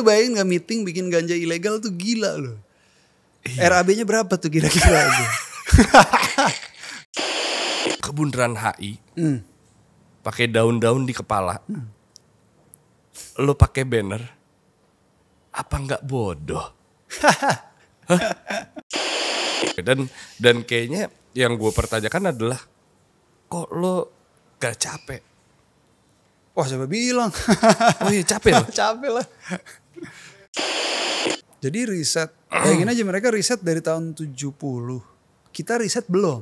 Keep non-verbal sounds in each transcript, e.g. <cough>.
Lu bayangin gak meeting bikin ganja ilegal tuh gila loh. Iya. RAB-nya berapa tuh kira-kira aja? <laughs> Kebundaran HI. Hmm. Pakai daun-daun di kepala. Hmm. Lu pakai banner. Apa nggak bodoh? <laughs> dan dan kayaknya yang gue pertanyakan adalah kok lo gak capek? Wah siapa bilang? oh iya capek lah. <laughs> capek lah. Jadi riset, kayak gini aja mereka riset dari tahun 70. Kita riset belum.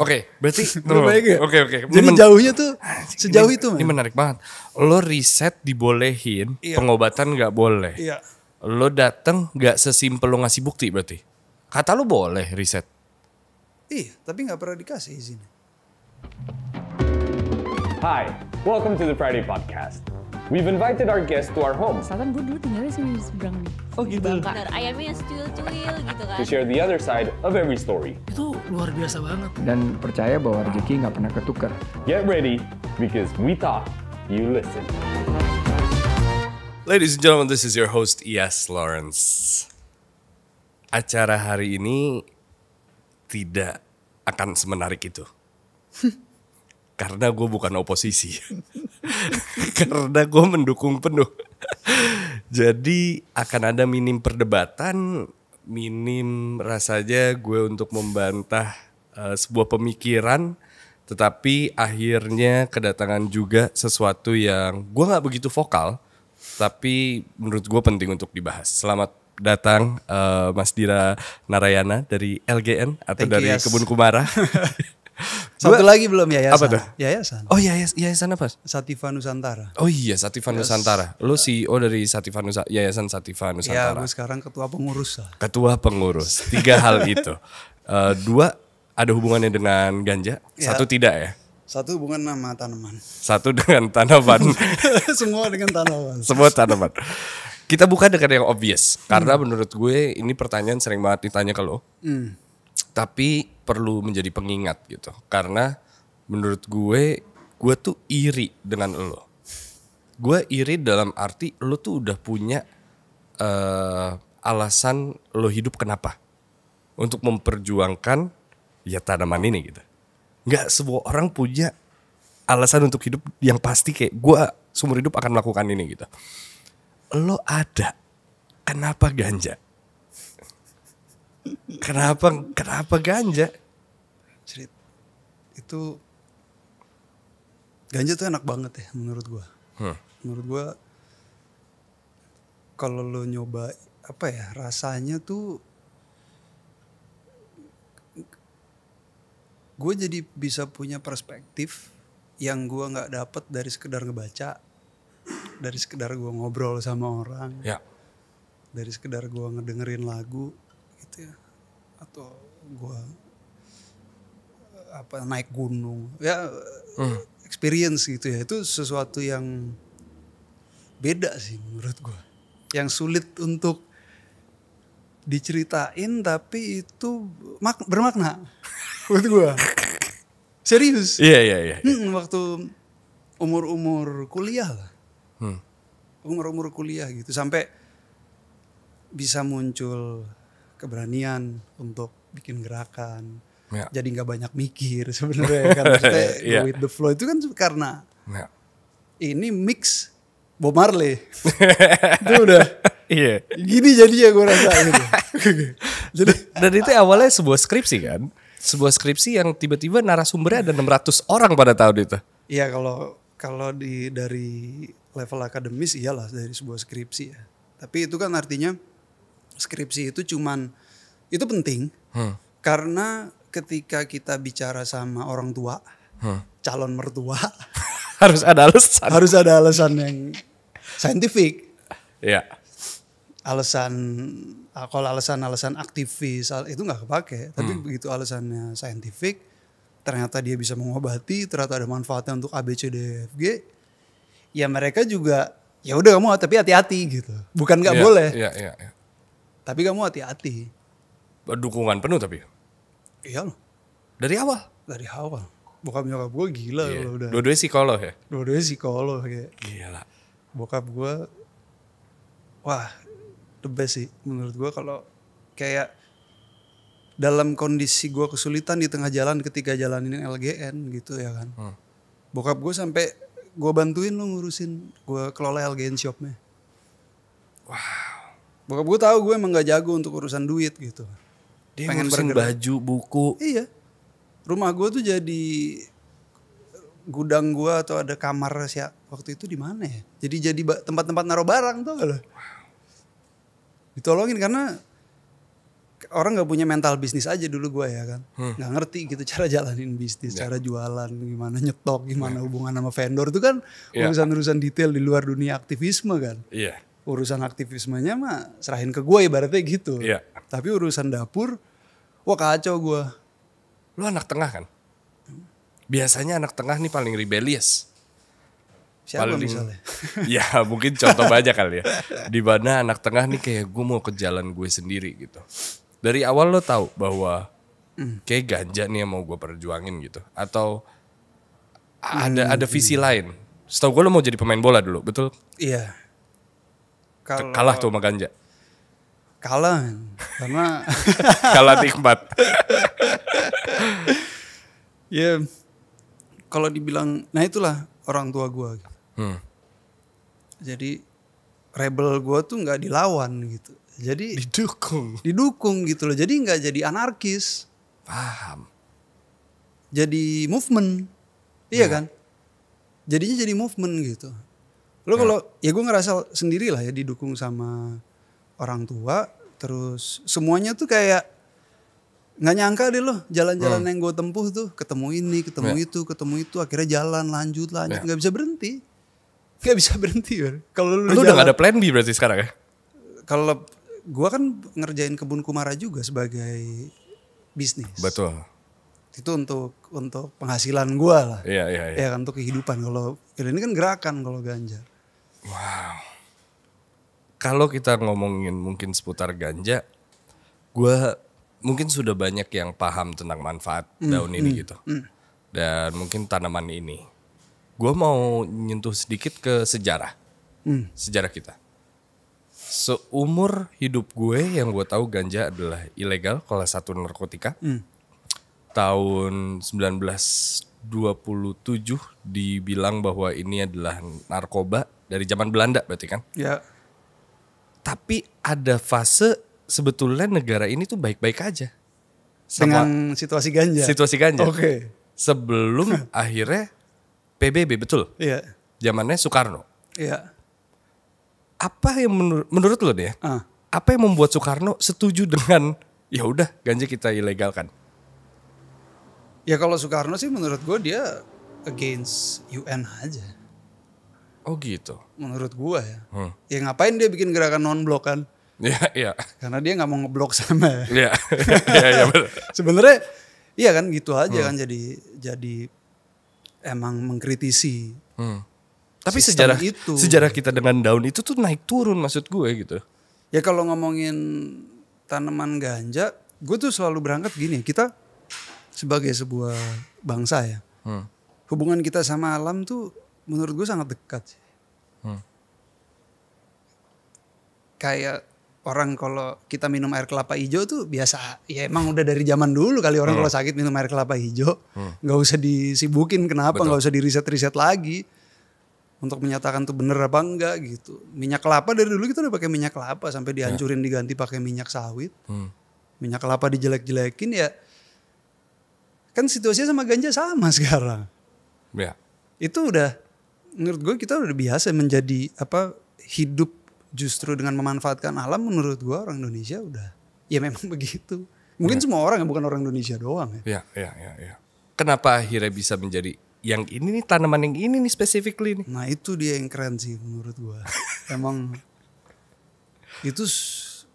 Oke, okay, berarti Oke, oke. Okay, okay. Jadi jauhnya tuh ah, sejauh ini, itu. Ini menarik banget. Lo riset dibolehin, iya. pengobatan gak boleh. Iya. Lo dateng gak sesimpel lo ngasih bukti berarti. Kata lo boleh riset. Iya, tapi gak pernah dikasih izin. Hai, welcome to the Friday Podcast. We've invited our guests to our home. Selatan gue dulu tinggalnya sini di seberang nih. Oh gitu. Bener, ayamnya cuil-cuil gitu kan. To share the other side of every story. Itu luar biasa banget. Dan percaya bahwa rezeki nggak pernah ketukar. Get ready, because we talk, you listen. Ladies and gentlemen, this is your host, Yes Lawrence. Acara hari ini tidak akan semenarik itu karena gue bukan oposisi <laughs> karena gue mendukung penuh <laughs> jadi akan ada minim perdebatan minim rasanya gue untuk membantah uh, sebuah pemikiran tetapi akhirnya kedatangan juga sesuatu yang gue nggak begitu vokal tapi menurut gue penting untuk dibahas selamat datang uh, Mas Dira Narayana dari LGN atau Thank dari yes. Kebun Kumara <laughs> Satu Gua, lagi belum yayasan. Apa tuh? Yayasan. Oh yayas, yayasan apa? Sativa Nusantara. Oh iya Sativa yes. Nusantara. Lo e CEO dari Sativa Nusa, Yayasan Sativa ya, Nusantara. Ya gue sekarang ketua pengurus lah. Ketua pengurus. Tiga hal <laughs> itu. Uh, dua ada hubungannya dengan ganja. Ya. Satu tidak ya? Satu hubungan sama tanaman. Satu dengan tanaman. <laughs> Semua dengan tanaman. Semua tanaman. Kita buka dengan yang obvious. Hmm. Karena menurut gue ini pertanyaan sering banget ditanya ke lo. Hmm. Tapi perlu menjadi pengingat gitu karena menurut gue gue tuh iri dengan lo gue iri dalam arti lo tuh udah punya uh, alasan lo hidup kenapa untuk memperjuangkan ya tanaman ini gitu nggak semua orang punya alasan untuk hidup yang pasti kayak gue seumur hidup akan melakukan ini gitu lo ada kenapa ganja kenapa kenapa ganja? Cerit, itu ganja tuh enak banget ya menurut gua. Hmm. Menurut gua kalau lo nyoba apa ya rasanya tuh gue jadi bisa punya perspektif yang gue nggak dapet dari sekedar ngebaca dari sekedar gue ngobrol sama orang ya. dari sekedar gue ngedengerin lagu ya atau gue apa naik gunung ya hmm. experience gitu ya itu sesuatu yang beda sih menurut gue yang sulit untuk diceritain tapi itu mak bermakna <laughs> menurut gue serius iya yeah, iya yeah, iya yeah, hmm, waktu umur umur kuliah lah hmm. umur umur kuliah gitu sampai bisa muncul keberanian untuk bikin gerakan. Yeah. Jadi nggak banyak mikir <laughs> sebenarnya <laughs> karena kita yeah. with the flow itu kan karena yeah. ini mix Bob Marley. <laughs> itu udah. Iya. Yeah. Gini jadinya gue rasa gitu. Jadi dan itu awalnya sebuah skripsi kan? Sebuah skripsi yang tiba-tiba narasumbernya ada 600 orang pada tahun itu. Iya kalau kalau di dari level akademis iyalah dari sebuah skripsi ya. Tapi itu kan artinya skripsi itu cuman itu penting hmm. karena ketika kita bicara sama orang tua hmm. calon mertua <laughs> harus ada alasan harus ada alasan yang saintifik ya yeah. alasan ah, kalau alasan-alasan aktivis itu nggak kepake tapi hmm. begitu alasannya saintifik ternyata dia bisa mengobati ternyata ada manfaatnya untuk d f g ya mereka juga ya udah kamu tapi hati-hati gitu bukan nggak yeah, boleh yeah, yeah, yeah. Tapi kamu hati-hati. Dukungan penuh tapi? Iya loh. Dari awal? Dari awal. Bokap nyokap gue gila yeah. loh udah. Dua-duanya psikolog ya? Dua-duanya psikolog kayak. Gila. Bokap gue, wah the best sih menurut gue kalau kayak dalam kondisi gue kesulitan di tengah jalan ketika jalanin LGN gitu ya kan. Hmm. Bokap gue sampai gue bantuin lo ngurusin gue kelola LGN shopnya. Wow. Bokap gue tahu gue emang gak jago untuk urusan duit gitu. Dia pengen ngurusin bergerak. baju, buku. Iya. Rumah gue tuh jadi gudang gue atau ada kamar sih waktu itu di mana ya? Jadi jadi tempat-tempat naruh barang tuh loh. Ditolongin karena orang nggak punya mental bisnis aja dulu gue ya kan hmm. nggak hmm. ngerti gitu cara jalanin bisnis yeah. cara jualan gimana nyetok gimana yeah. hubungan sama vendor itu kan ya. urusan-urusan yeah. detail di luar dunia aktivisme kan iya yeah urusan aktivismenya mah serahin ke gue ibaratnya gitu. Iya. Tapi urusan dapur, wah kacau gue. Lu anak tengah kan? Biasanya anak tengah nih paling rebellious. Siapa paling, misalnya? <laughs> ya mungkin contoh banyak <laughs> kali ya. Di mana anak tengah nih kayak gue mau ke jalan gue sendiri gitu. Dari awal lo tahu bahwa hmm. kayak ganja nih yang mau gue perjuangin gitu. Atau ada hmm. ada visi lain. Setahu gue lo mau jadi pemain bola dulu, betul? Iya. Kalau kalah tuh sama ganja. Kalah karena <laughs> kalah nikmat. <laughs> ya yeah. kalau dibilang nah itulah orang tua gue. Gitu. Hmm. Jadi rebel gue tuh nggak dilawan gitu. Jadi didukung. Didukung gitu loh. Jadi nggak jadi anarkis. Paham. Jadi movement. Iya hmm. kan? Jadinya jadi movement gitu. Lo nah. kalau nah. ya gue ngerasa sendiri lah ya didukung sama orang tua terus semuanya tuh kayak nggak nyangka deh lo jalan-jalan hmm. yang gue tempuh tuh ketemu ini ketemu yeah. itu ketemu itu akhirnya jalan lanjut lanjut ya. nggak yeah. bisa berhenti nggak bisa berhenti ya kalau lu, lu udah gak ada plan B berarti sekarang ya kalau gue kan ngerjain kebun kumara juga sebagai bisnis betul itu untuk untuk penghasilan gue lah. Iya iya. iya. Ya kan untuk kehidupan kalau ini kan gerakan kalau ganja. Wow. Kalau kita ngomongin mungkin seputar ganja, gue mungkin sudah banyak yang paham tentang manfaat mm, daun ini mm, gitu. Mm. Dan mungkin tanaman ini. Gue mau nyentuh sedikit ke sejarah. Mm. Sejarah kita. Seumur hidup gue yang gue tahu ganja adalah ilegal kalau satu narkotika. Mm. Tahun 1927 dibilang bahwa ini adalah narkoba dari zaman Belanda berarti kan? Ya. Tapi ada fase sebetulnya negara ini tuh baik-baik aja. Sama Dengan situasi ganja. Situasi ganja. Oke. Okay. Sebelum <laughs> akhirnya PBB betul. Iya. Zamannya Soekarno. Iya. Apa yang menur menurut lo deh? Uh. Ya? Ah. Apa yang membuat Soekarno setuju dengan ya udah ganja kita ilegalkan? Ya kalau Soekarno sih menurut gue dia against UN aja. Oh gitu. Menurut gua ya. Hmm. Ya ngapain dia bikin gerakan non blok kan? Iya, iya. Karena dia nggak mau ngeblok sama. <laughs> Iya. Iya, iya Sebenarnya iya kan gitu aja hmm. kan jadi jadi emang mengkritisi. Hmm. Tapi sejarah itu. sejarah kita dengan daun itu tuh naik turun maksud gue gitu. Ya kalau ngomongin tanaman ganja, gue tuh selalu berangkat gini, kita sebagai sebuah bangsa ya. Hmm. Hubungan kita sama alam tuh menurut gue sangat dekat sih. Hmm. Kayak orang kalau kita minum air kelapa hijau tuh biasa ya emang udah dari zaman dulu kali orang hmm. kalau sakit minum air kelapa hijau hmm. Gak usah disibukin kenapa gak usah diriset riset lagi untuk menyatakan tuh bener apa enggak gitu minyak kelapa dari dulu kita udah pakai minyak kelapa sampai iya. dihancurin diganti pakai minyak sawit hmm. minyak kelapa dijelek jelekin ya kan situasinya sama ganja sama <laughs> sekarang ya. itu udah menurut gue kita udah biasa menjadi apa hidup justru dengan memanfaatkan alam menurut gue orang Indonesia udah ya memang <laughs> begitu. Mungkin ya. semua orang ya bukan orang Indonesia doang ya. Ya, ya, iya, ya. Kenapa akhirnya bisa menjadi yang ini nih tanaman yang ini nih specifically nih. Nah, itu dia yang keren sih menurut gue. <laughs> Emang itu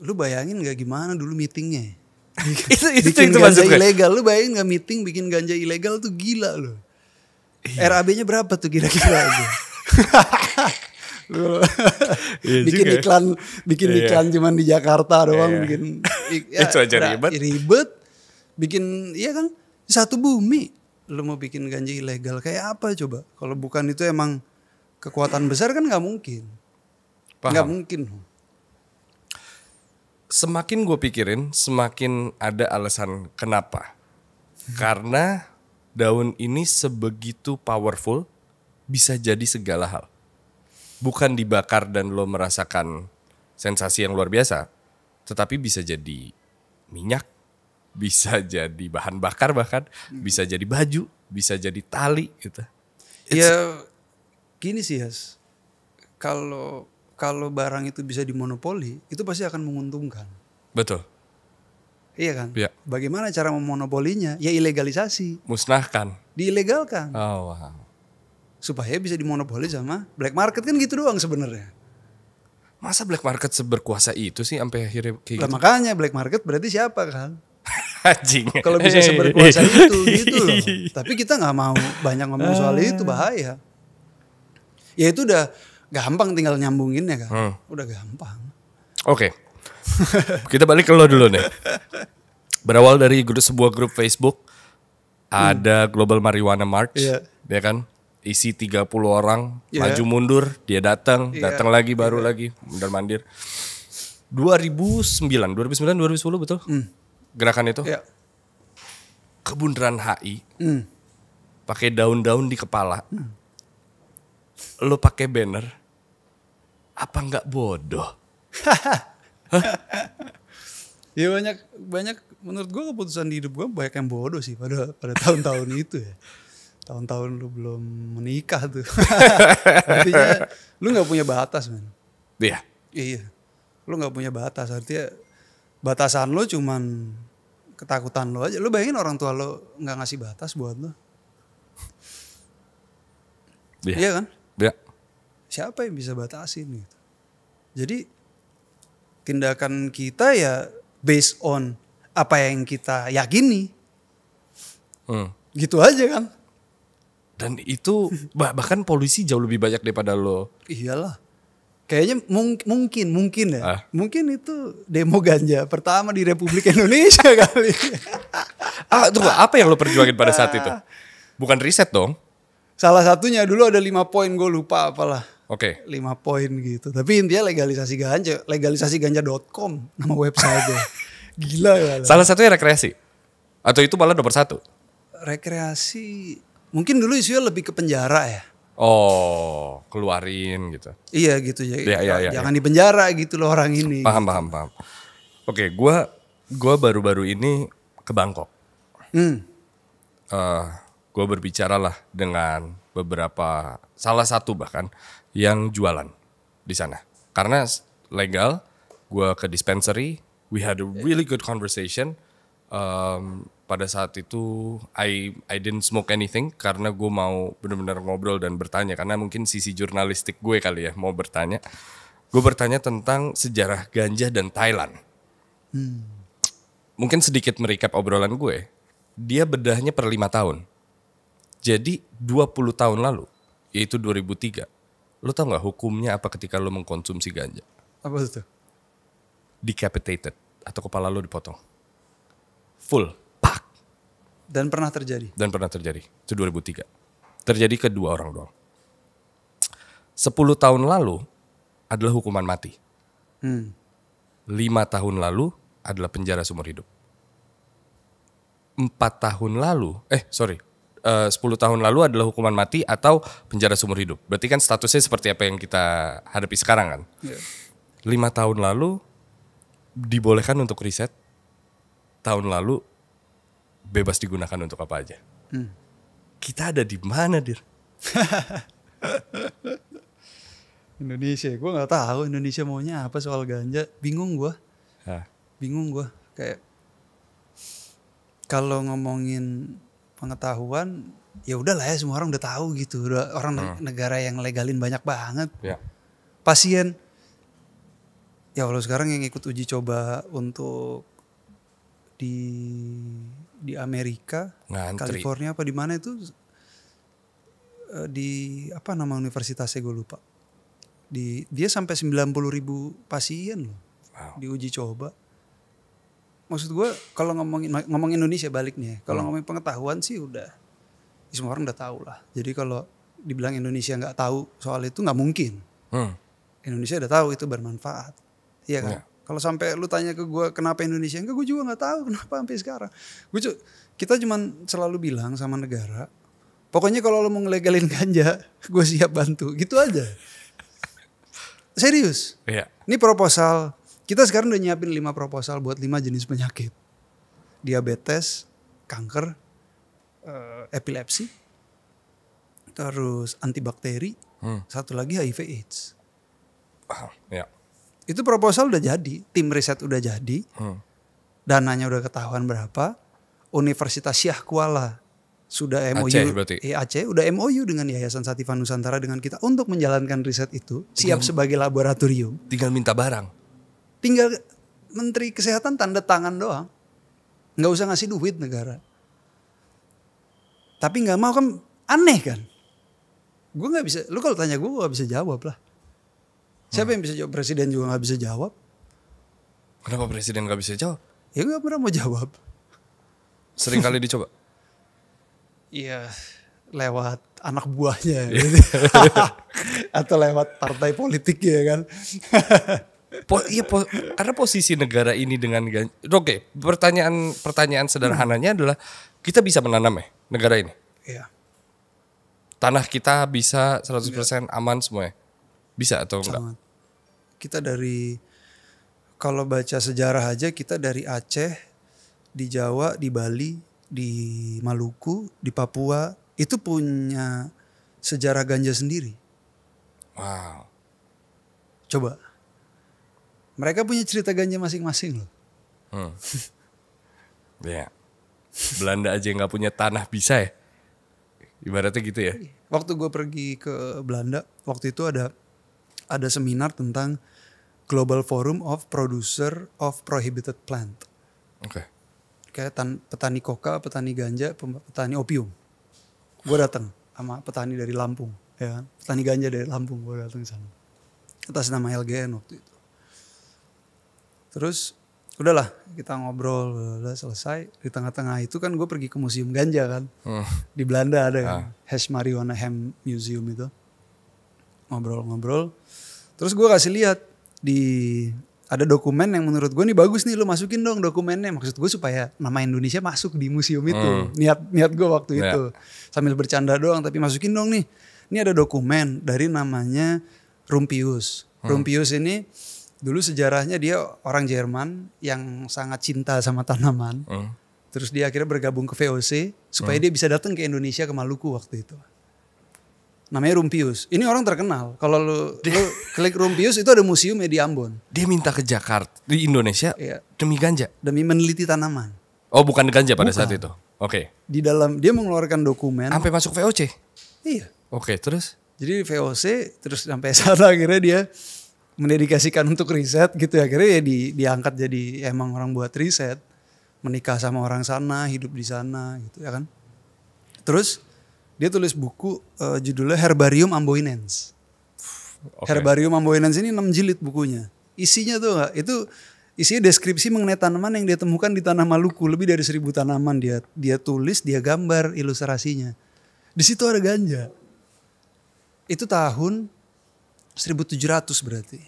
lu bayangin gak gimana dulu meetingnya? <laughs> itu itu bikin itu ganja ilegal, lu bayangin gak meeting bikin ganja ilegal tuh gila loh. Iya. RAB-nya berapa tuh kira-kira aja? <laughs> Iya bikin juga. Ya. iklan bikin iya. iklan cuman di Jakarta doang iya. bikin ya, <laughs> itu aja ribet ribet bikin iya kan satu bumi lu mau bikin ganja ilegal kayak apa coba kalau bukan itu emang kekuatan besar kan nggak mungkin nggak mungkin semakin gue pikirin semakin ada alasan kenapa karena daun ini sebegitu powerful bisa jadi segala hal. Bukan dibakar dan lo merasakan sensasi yang luar biasa, tetapi bisa jadi minyak, bisa <laughs> jadi bahan bakar bahkan, hmm. bisa jadi baju, bisa jadi tali gitu. It's, ya gini sih Has, kalau kalau barang itu bisa dimonopoli, itu pasti akan menguntungkan. Betul. Iya kan? Ya. Bagaimana cara memonopolinya? Ya ilegalisasi. Musnahkan. Diilegalkan. Oh, wow. Supaya bisa dimonopoli sama black market kan gitu doang sebenarnya. Masa black market seberkuasa itu sih sampai akhirnya kayak gitu? makanya black market berarti siapa kan? <laughs> Anjing. Kalau bisa seberkuasa <laughs> itu gitu loh. Tapi kita nggak mau banyak ngomong soal itu bahaya. Ya itu udah gampang tinggal nyambungin ya kan. Hmm. Udah gampang. Oke. Okay. <laughs> Kita balik ke lo dulu nih. Berawal dari grup sebuah grup Facebook hmm. ada hmm. Global Marijuana March, yeah. ya kan? Isi 30 orang, yeah. maju mundur, dia datang, yeah. datang lagi baru yeah. lagi, mundur mandir. 2009, 2009 2010 betul? Hmm. Gerakan itu? Yeah. Kebundaran HI. Hmm. Pakai daun-daun di kepala. Hmm. Lo pakai banner. Apa nggak bodoh? <laughs> <laughs> ya banyak banyak menurut gue keputusan di hidup gue banyak yang bodoh sih pada pada tahun-tahun <laughs> itu ya tahun-tahun lu belum menikah tuh <laughs> artinya lu nggak punya batas man iya iya lu nggak punya batas artinya batasan lu cuman ketakutan lu aja. lu bayangin orang tua lu nggak ngasih batas buat lu Ya. Iya kan? Iya. Siapa yang bisa batasin gitu? Jadi tindakan kita ya based on apa yang kita yakini. Hmm. Gitu aja kan. Dan itu <laughs> bah bahkan polisi jauh lebih banyak daripada lo. Iyalah. Kayaknya mung mungkin mungkin ya. Ah. Mungkin itu demo ganja pertama di Republik <laughs> Indonesia kali. ah, tunggu, apa yang lo perjuangin pada saat itu? Ah. Bukan riset dong. Salah satunya dulu ada lima poin gue lupa apalah. Oke. Okay. 5 poin gitu. Tapi intinya legalisasi ganja, legalisasi ganja.com nama website <laughs> Gila ya. Salah satunya rekreasi. Atau itu malah nomor satu? Rekreasi mungkin dulu isunya lebih ke penjara ya. Oh, keluarin gitu. Iya gitu ya. ya, ya, ya Jangan ya. di penjara gitu loh orang ini. Paham, paham, paham. Oke, gua gua baru-baru ini ke Bangkok. Hmm. Uh, eh, gue berbicara lah dengan beberapa salah satu bahkan yang jualan di sana karena legal gue ke dispensary we had a really good conversation um, pada saat itu I I didn't smoke anything karena gue mau benar-benar ngobrol dan bertanya karena mungkin sisi jurnalistik gue kali ya mau bertanya gue bertanya tentang sejarah ganja dan Thailand hmm. mungkin sedikit merecap obrolan gue dia bedahnya per lima tahun jadi 20 tahun lalu yaitu 2003 Lo tau gak hukumnya apa ketika lo mengkonsumsi ganja? Apa itu? Decapitated atau kepala lo dipotong. Full. Pak. Dan pernah terjadi. Dan pernah terjadi. Itu 2003. Terjadi ke dua orang doang. 10 tahun lalu adalah hukuman mati. Hmm. 5 tahun lalu adalah penjara seumur hidup. 4 tahun lalu, eh sorry, Eh, uh, 10 tahun lalu adalah hukuman mati atau penjara seumur hidup. Berarti kan statusnya seperti apa yang kita hadapi sekarang kan? Yeah. 5 tahun lalu dibolehkan untuk riset. Tahun lalu bebas digunakan untuk apa aja. Hmm. Kita ada di mana, Dir? <laughs> Indonesia, gue nggak tahu Indonesia maunya apa soal ganja. Bingung gue, bingung gue. Kayak kalau ngomongin pengetahuan ya udahlah ya semua orang udah tahu gitu udah orang hmm. negara yang legalin banyak banget ya. pasien ya kalau sekarang yang ikut uji coba untuk di di Amerika Ngantri. California apa di mana itu eh, di apa nama universitasnya gue lupa di dia sampai 90 ribu pasien loh wow. uji coba maksud gue kalau ngomongin ngomong Indonesia balik nih ya, kalau hmm. ngomongin pengetahuan sih udah ya semua orang udah tahu lah jadi kalau dibilang Indonesia nggak tahu soal itu nggak mungkin hmm. Indonesia udah tahu itu bermanfaat iya kan yeah. kalau sampai lu tanya ke gue kenapa Indonesia enggak gue juga nggak tahu kenapa sampai sekarang gue kita cuman selalu bilang sama negara pokoknya kalau lu mau ngelegalin ganja <laughs> gue siap bantu gitu aja <laughs> serius yeah. ini proposal kita sekarang udah nyiapin lima proposal buat lima jenis penyakit. Diabetes, kanker, uh, epilepsi, terus antibakteri, hmm. satu lagi HIV AIDS. Uh, ya. Itu proposal udah jadi, tim riset udah jadi. Hmm. Dananya udah ketahuan berapa. Universitas Syah Kuala sudah MOU Aceh, berarti. Eh, Aceh udah MOU dengan Yayasan Sativa Nusantara dengan kita untuk menjalankan riset itu, siap sebagai laboratorium. Tinggal minta barang. Tinggal Menteri Kesehatan tanda tangan doang. Nggak usah ngasih duit negara. Tapi nggak mau kan aneh kan. Gue nggak bisa, lu kalau tanya gue gak bisa jawab lah. Siapa hmm. yang bisa jawab? Presiden juga nggak bisa jawab. Kenapa presiden nggak bisa jawab? Ya nggak pernah mau jawab. Sering kali dicoba? <laughs> Iya, lewat anak buahnya gitu. <laughs> <laughs> atau lewat partai politik ya kan po, iya po, karena posisi negara ini dengan oke okay, pertanyaan pertanyaan sederhananya hmm. adalah kita bisa menanam ya negara ini iya. tanah kita bisa 100% persen aman semuanya bisa atau enggak kita dari kalau baca sejarah aja kita dari Aceh di Jawa di Bali di Maluku di Papua itu punya sejarah ganja sendiri wow coba mereka punya cerita ganja masing-masing loh. Hmm. <laughs> ya. Belanda aja nggak punya tanah bisa ya. Ibaratnya gitu ya. Iya. Waktu gue pergi ke Belanda, waktu itu ada ada seminar tentang Global Forum of Producer of Prohibited Plant. Oke. Okay. Kayak petani koka, petani ganja, petani opium. Gue datang sama petani dari Lampung, ya kan? petani ganja dari Lampung gue datang sana atas nama LGN waktu itu terus udahlah kita ngobrol udah selesai di tengah-tengah itu kan gue pergi ke museum ganja kan hmm. di Belanda ada kan ah. hash marijuana hem museum itu ngobrol-ngobrol terus gue kasih lihat di ada dokumen yang menurut gue nih bagus nih lo masukin dong dokumennya maksud gue supaya nama Indonesia masuk di museum itu hmm. niat niat gue waktu yeah. itu sambil bercanda doang tapi masukin dong nih ini ada dokumen dari namanya Rumpius hmm. Rumpius ini dulu sejarahnya dia orang Jerman yang sangat cinta sama tanaman. Hmm. Terus dia akhirnya bergabung ke VOC supaya hmm. dia bisa datang ke Indonesia ke Maluku waktu itu. Namanya Rumpius. Ini orang terkenal. Kalau lu, dia, lu klik Rumpius itu ada museum di Ambon. Dia minta ke Jakarta di Indonesia iya. demi ganja. Demi meneliti tanaman. Oh, bukan ganja pada bukan. saat itu. Oke. Okay. Di dalam dia mengeluarkan dokumen. Sampai masuk VOC. Iya. Oke, okay, terus? Jadi VOC terus sampai <laughs> saat akhirnya dia mendedikasikan untuk riset gitu ya akhirnya ya di, diangkat jadi emang orang buat riset menikah sama orang sana hidup di sana gitu ya kan terus dia tulis buku uh, judulnya Herbarium Amboinens okay. Herbarium Amboinens ini 6 jilid bukunya isinya tuh gak, itu isinya deskripsi mengenai tanaman yang dia temukan di tanah Maluku lebih dari seribu tanaman dia dia tulis dia gambar ilustrasinya di situ ada ganja itu tahun 1700 berarti.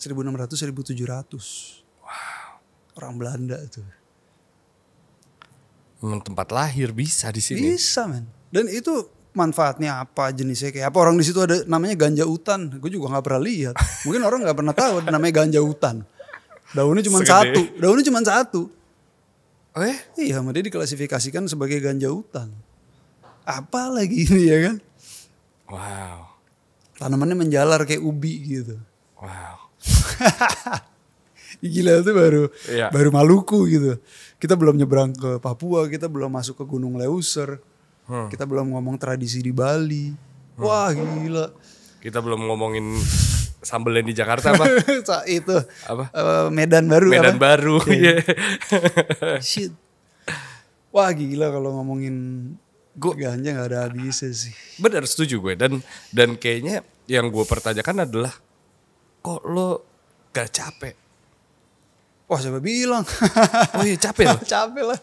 1600 1700. Wow, orang Belanda itu. Memang tempat lahir bisa di sini. Bisa, men. Dan itu manfaatnya apa jenisnya kayak apa orang di situ ada namanya ganja hutan gue juga nggak pernah lihat <laughs> mungkin orang nggak pernah tahu namanya ganja hutan daunnya cuma satu daunnya cuma satu oh ya? iya sama dia diklasifikasikan sebagai ganja hutan apa lagi ini ya kan wow tanamannya menjalar kayak ubi gitu. Wow. <laughs> Gila itu baru iya. baru Maluku gitu. Kita belum nyebrang ke Papua, kita belum masuk ke Gunung Leuser. Hmm. Kita belum ngomong tradisi di Bali. Hmm. Wah, gila. Kita belum ngomongin sambelnya di Jakarta apa? <laughs> itu. Apa? Uh, Medan Baru. Medan apa? Baru. Okay. Iya. Iya. Shit. Wah, gila kalau ngomongin Gue ganja gak ada habisnya sih. Benar setuju gue dan dan kayaknya yang gue pertanyakan adalah kok lo gak capek? Wah siapa bilang? <laughs> oh iya capek lah <laughs> capek lah.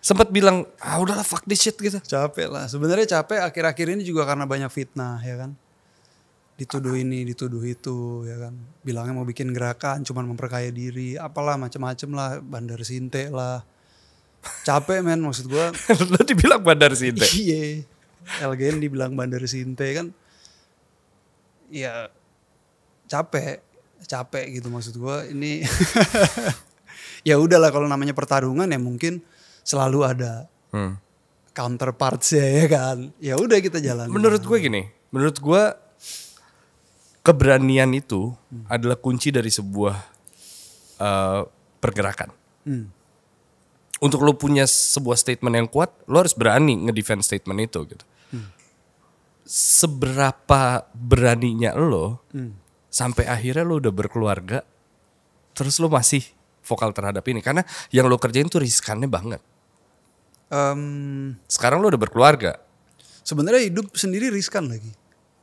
Sempat bilang ah udahlah fuck this shit gitu. Capek lah. Sebenarnya capek akhir-akhir ini juga karena banyak fitnah ya kan dituduh ah. ini, dituduh itu, ya kan. Bilangnya mau bikin gerakan, cuman memperkaya diri, apalah macam-macam lah, bandar sinte lah capek men maksud gua lo <laughs> dibilang bandar sinte iya LGN dibilang bandar sinte kan ya capek capek gitu maksud gua ini <laughs> ya udahlah kalau namanya pertarungan ya mungkin selalu ada hmm. sih ya kan ya udah kita jalan menurut gue gini menurut gua keberanian itu hmm. adalah kunci dari sebuah uh, pergerakan hmm untuk lo punya sebuah statement yang kuat, lo harus berani ngedefend statement itu gitu. Hmm. Seberapa beraninya lo hmm. sampai akhirnya lo udah berkeluarga, terus lo masih vokal terhadap ini karena yang lo kerjain tuh riskannya banget. Um, Sekarang lo udah berkeluarga. Sebenarnya hidup sendiri riskan lagi.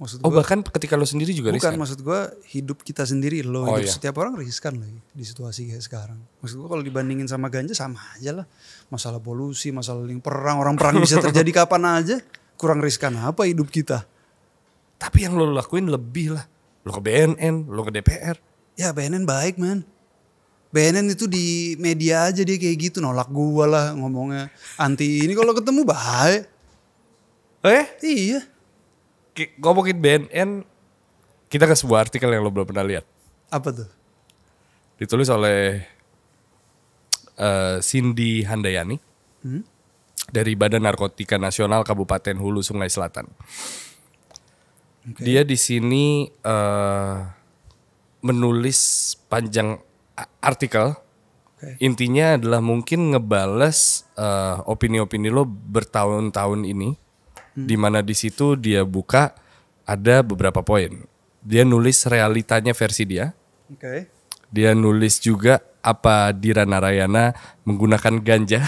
Maksud oh bahkan ketika lo sendiri juga bukan, riskan? maksud gue hidup kita sendiri lo oh, hidup iya. setiap orang riskan lo di situasi kayak sekarang. Maksud gue kalau dibandingin sama ganja sama aja lah. Masalah polusi, masalah perang, orang perang bisa <laughs> terjadi kapan aja. Kurang riskan apa hidup kita? Tapi yang lo lakuin lebih lah. Lo ke BNN, lo ke DPR. Ya BNN baik man. BNN itu di media aja dia kayak gitu nolak gua lah ngomongnya anti ini kalau ketemu baik. Eh? Iya ngomongin BNN, kita ke sebuah artikel yang lo belum pernah lihat. Apa tuh? Ditulis oleh uh, Cindy Handayani hmm? dari Badan Narkotika Nasional Kabupaten Hulu Sungai Selatan. Okay. Dia di sini uh, menulis panjang artikel. Okay. Intinya adalah mungkin ngebales uh, eh, opini -opini lo bertahun-tahun ini Hmm. di mana di situ dia buka ada beberapa poin. Dia nulis realitanya versi dia. Oke. Okay. Dia nulis juga apa Dira Narayana menggunakan ganja.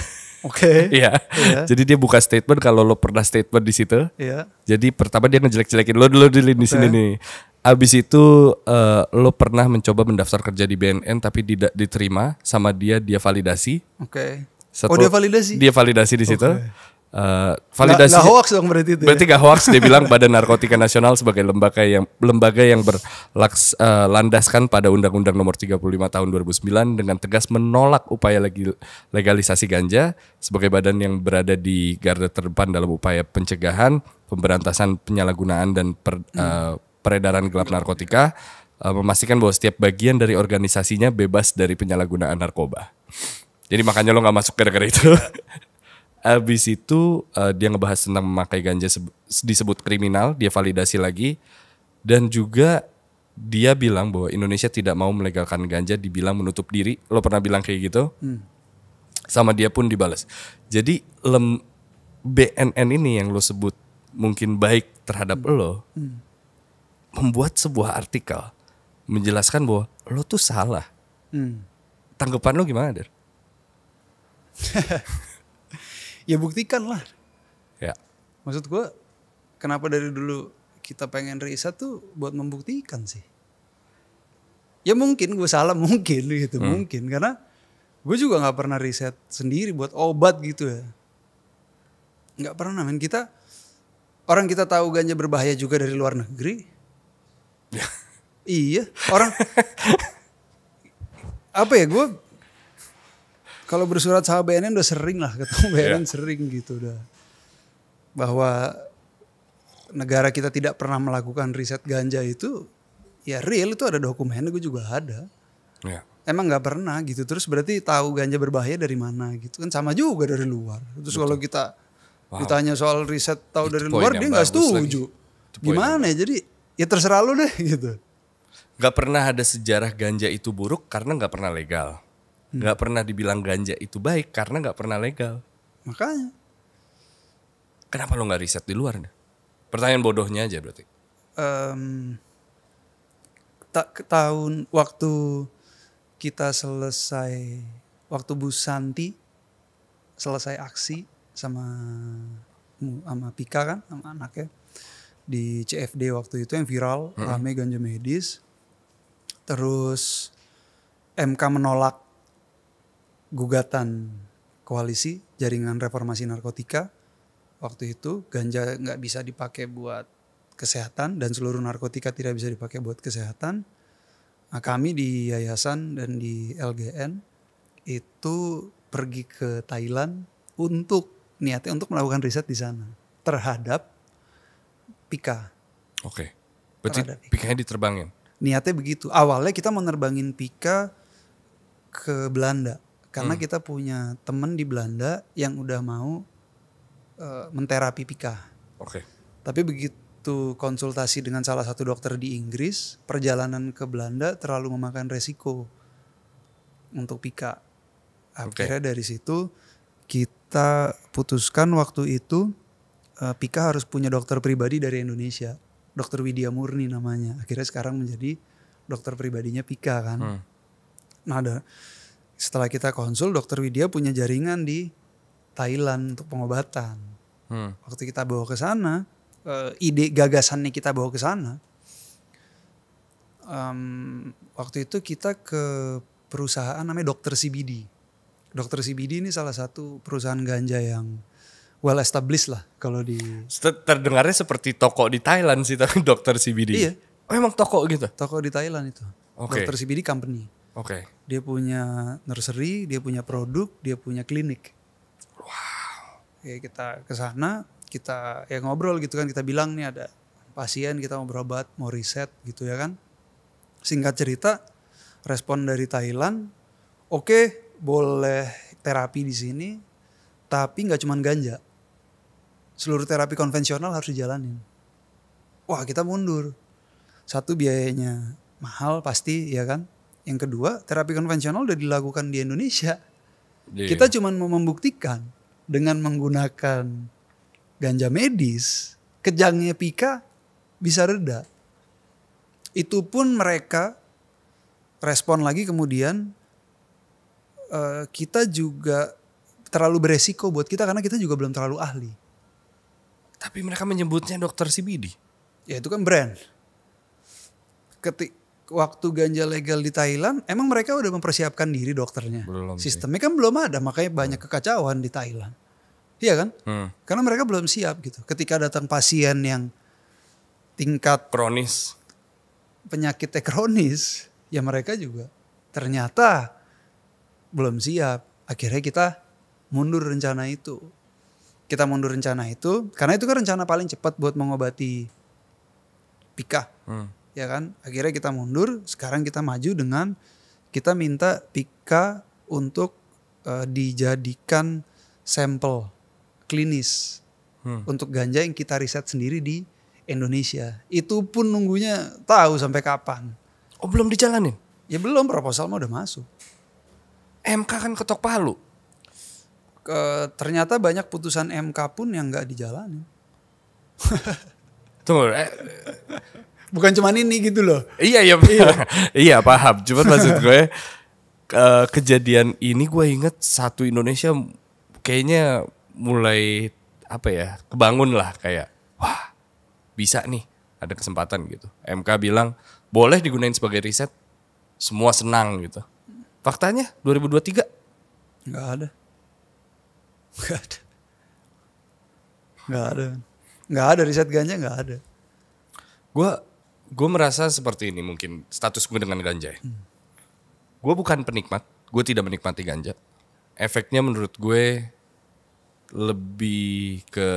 Oke. Okay. <laughs> Iya. yeah. Jadi dia buka statement kalau lo pernah statement di situ. Iya. Yeah. Jadi pertama dia ngejelek-jelekin lo dulu di okay. sini nih. Abis itu uh, lo pernah mencoba mendaftar kerja di BNN tapi tidak diterima sama dia dia validasi. Oke. Okay. oh dia validasi. Dia validasi di situ. Okay. Uh, eh, validasi nah, hoax dong berarti itu ya. berarti gak hoax dia <laughs> bilang Badan Narkotika Nasional sebagai lembaga yang lembaga yang berlaks uh, landaskan pada Undang-Undang Nomor 35 Tahun 2009 dengan tegas menolak upaya legalisasi ganja sebagai badan yang berada di garda terdepan dalam upaya pencegahan pemberantasan penyalahgunaan dan per, hmm. uh, peredaran gelap narkotika uh, memastikan bahwa setiap bagian dari organisasinya bebas dari penyalahgunaan narkoba jadi makanya lo nggak masuk gara-gara itu <laughs> Abis itu uh, dia ngebahas tentang memakai ganja disebut kriminal, dia validasi lagi. Dan juga dia bilang bahwa Indonesia tidak mau melegalkan ganja, dibilang menutup diri. Lo pernah bilang kayak gitu? Hmm. Sama dia pun dibalas. Jadi lem BNN ini yang lo sebut mungkin baik terhadap hmm. lo, hmm. membuat sebuah artikel menjelaskan bahwa lo tuh salah. Hmm. Tanggapan lo gimana, Der? <laughs> ya buktikan lah. Ya. Maksud gue, kenapa dari dulu kita pengen riset tuh buat membuktikan sih. Ya mungkin gue salah <laughs> mungkin gitu hmm. mungkin karena gue juga nggak pernah riset sendiri buat obat gitu ya. Nggak pernah men kita orang kita tahu ganja berbahaya juga dari luar negeri. <laughs> iya orang <laughs> apa ya gue kalau bersurat sama BNN udah sering lah ketemu iya. BNN yeah. sering gitu udah bahwa negara kita tidak pernah melakukan riset ganja itu ya real itu ada dokumennya gue juga ada yeah. emang nggak pernah gitu terus berarti tahu ganja berbahaya dari mana gitu kan sama juga dari luar terus kalau kita wow. ditanya soal riset tahu dari luar dia nggak setuju gimana ya jadi ya terserah lu deh gitu nggak pernah ada sejarah ganja itu buruk karena nggak pernah legal Hmm. nggak hmm. pernah dibilang ganja itu baik karena nggak pernah legal. Makanya. Kenapa lo nggak riset di luar? Pertanyaan bodohnya aja berarti. Um, tak tahun waktu kita selesai waktu Bu Santi selesai aksi sama sama Pika kan sama anaknya di CFD waktu itu yang viral ramai hmm. rame ganja medis terus MK menolak gugatan koalisi jaringan reformasi narkotika waktu itu ganja nggak bisa dipakai buat kesehatan dan seluruh narkotika tidak bisa dipakai buat kesehatan. Nah, kami di yayasan dan di LGN itu pergi ke Thailand untuk niatnya untuk melakukan riset di sana terhadap pika. Oke. Berarti pika. yang diterbangin. Niatnya begitu. Awalnya kita menerbangin pika ke Belanda karena hmm. kita punya temen di Belanda yang udah mau uh, menterapi Pika. Oke. Okay. Tapi begitu konsultasi dengan salah satu dokter di Inggris, perjalanan ke Belanda terlalu memakan resiko untuk Pika. Akhirnya okay. dari situ kita putuskan waktu itu eh, Pika harus punya dokter pribadi dari Indonesia. Dokter Widya Murni namanya. Akhirnya sekarang menjadi dokter pribadinya Pika kan. Hmm. Nah, ada setelah kita konsul dokter Widya punya jaringan di Thailand untuk pengobatan. Hmm. Waktu kita bawa ke sana, uh, ide gagasannya kita bawa ke sana. Um, waktu itu kita ke perusahaan namanya Dokter CBD. Dokter CBD ini salah satu perusahaan ganja yang well established lah kalau di terdengarnya seperti toko di Thailand sih <laughs> tapi Dokter CBD. Iya. Oh, emang toko gitu? Toko di Thailand itu. Okay. Dokter CBD company. Oke. Okay dia punya nursery, dia punya produk, dia punya klinik. Wow. Ya kita ke sana, kita ya ngobrol gitu kan, kita bilang nih ada pasien kita mau berobat, mau riset gitu ya kan. Singkat cerita, respon dari Thailand, oke okay, boleh terapi di sini, tapi nggak cuman ganja. Seluruh terapi konvensional harus dijalanin. Wah kita mundur. Satu biayanya mahal pasti ya kan yang kedua, terapi konvensional udah dilakukan di Indonesia. Yeah. Kita cuma mau membuktikan dengan menggunakan ganja medis, kejangnya Pika bisa reda. Itu pun mereka respon lagi kemudian uh, kita juga terlalu beresiko buat kita karena kita juga belum terlalu ahli. Tapi mereka menyebutnya dokter CBD. Ya itu kan brand. Ketik waktu ganja legal di Thailand, emang mereka udah mempersiapkan diri dokternya. Belum. Sistemnya kan belum ada, makanya banyak hmm. kekacauan di Thailand. Iya kan? Hmm. Karena mereka belum siap gitu. Ketika datang pasien yang tingkat kronis, penyakit kronis, ya mereka juga ternyata belum siap. Akhirnya kita mundur rencana itu. Kita mundur rencana itu karena itu kan rencana paling cepat buat mengobati Pika. Hmm ya kan? Akhirnya kita mundur, sekarang kita maju dengan kita minta Pika untuk uh, dijadikan sampel klinis hmm. untuk ganja yang kita riset sendiri di Indonesia. Itu pun nunggunya tahu sampai kapan. Oh, belum dijalanin? Ya belum, proposal mah udah masuk. MK kan ketok palu. Ke, ternyata banyak putusan MK pun yang nggak dijalanin. Tunggu, eh, bukan cuma ini gitu loh. Iya iya iya, <laughs> iya paham. Cuman maksud gue ke eh, kejadian ini gue inget satu Indonesia kayaknya mulai apa ya kebangun lah kayak wah bisa nih ada kesempatan gitu. MK bilang boleh digunain sebagai riset semua senang gitu. Faktanya 2023 nggak ada. Gak ada. Gak ada. Gak ada riset ganja gak ada. Gue gue merasa seperti ini mungkin status gue dengan ganja. Ya. Hmm. Gue bukan penikmat, gue tidak menikmati ganja. Efeknya menurut gue lebih ke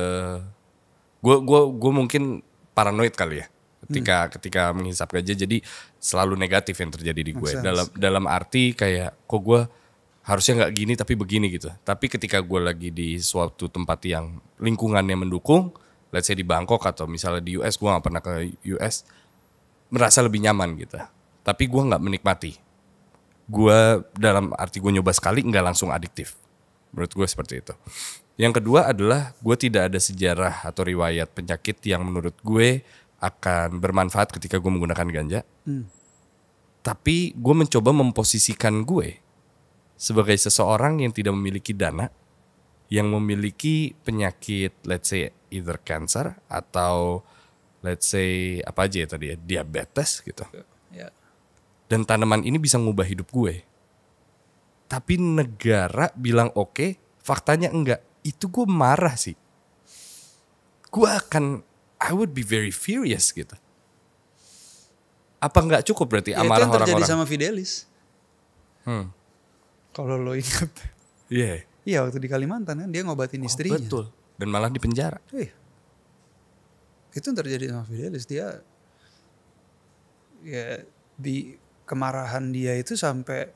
gue gue gue mungkin paranoid kali ya ketika hmm. ketika menghisap ganja jadi selalu negatif yang terjadi di gue dalam dalam arti kayak kok gue harusnya nggak gini tapi begini gitu tapi ketika gue lagi di suatu tempat yang lingkungannya mendukung let's say di Bangkok atau misalnya di US gue nggak pernah ke US merasa lebih nyaman gitu. Tapi gue nggak menikmati. Gue dalam arti gue nyoba sekali nggak langsung adiktif. Menurut gue seperti itu. Yang kedua adalah gue tidak ada sejarah atau riwayat penyakit yang menurut gue akan bermanfaat ketika gue menggunakan ganja. Hmm. Tapi gue mencoba memposisikan gue sebagai seseorang yang tidak memiliki dana, yang memiliki penyakit let's say either cancer atau let's say apa aja ya tadi ya diabetes gitu ya, ya. dan tanaman ini bisa ngubah hidup gue tapi negara bilang oke okay, faktanya enggak itu gue marah sih gue akan I would be very furious gitu apa nggak cukup berarti ya, amarah orang-orang itu terjadi sama Fidelis hmm. kalau lo ingat iya yeah. iya waktu di Kalimantan kan dia ngobatin oh, istrinya betul dan malah di penjara eh itu yang terjadi sama Fidelis dia ya di kemarahan dia itu sampai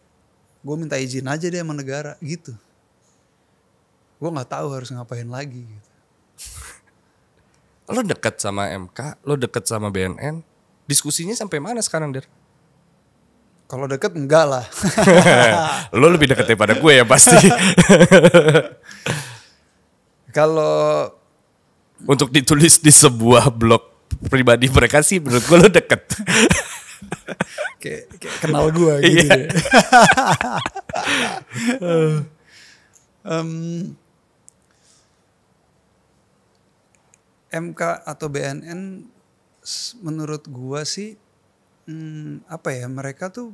gue minta izin aja dia sama negara gitu gue nggak tahu harus ngapain lagi gitu lo deket sama MK lo deket sama BNN diskusinya sampai mana sekarang der kalau deket enggak lah <laughs> lo lebih deket daripada gue ya pasti <laughs> kalau untuk ditulis di sebuah blog pribadi mereka sih menurut gue lo deket. kayak, kenal gue iya. gitu. Iya. um, <laughs> MK atau BNN menurut gue sih hmm, apa ya mereka tuh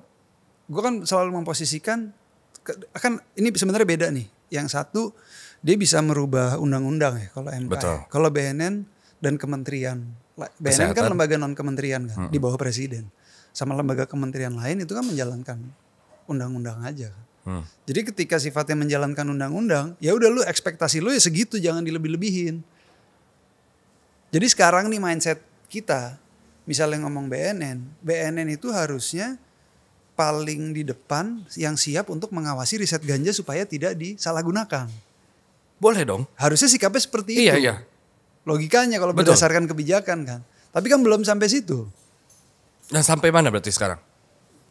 gue kan selalu memposisikan kan ini sebenarnya beda nih yang satu dia bisa merubah undang-undang ya kalau MK. Betul. Kalau BNN dan kementerian. BNN kan Kesehatan. kan lembaga non kementerian kan hmm. di bawah presiden. Sama lembaga kementerian lain itu kan menjalankan undang-undang aja. Hmm. Jadi ketika sifatnya menjalankan undang-undang, ya udah lu ekspektasi lu ya segitu, jangan dilebih-lebihin. Jadi sekarang nih mindset kita, misalnya ngomong BNN, BNN itu harusnya paling di depan yang siap untuk mengawasi riset ganja supaya tidak disalahgunakan. Boleh dong. Harusnya sikapnya seperti iya, itu. Iya, iya. Logikanya kalau Betul. berdasarkan kebijakan kan. Tapi kan belum sampai situ. Nah sampai mana berarti sekarang?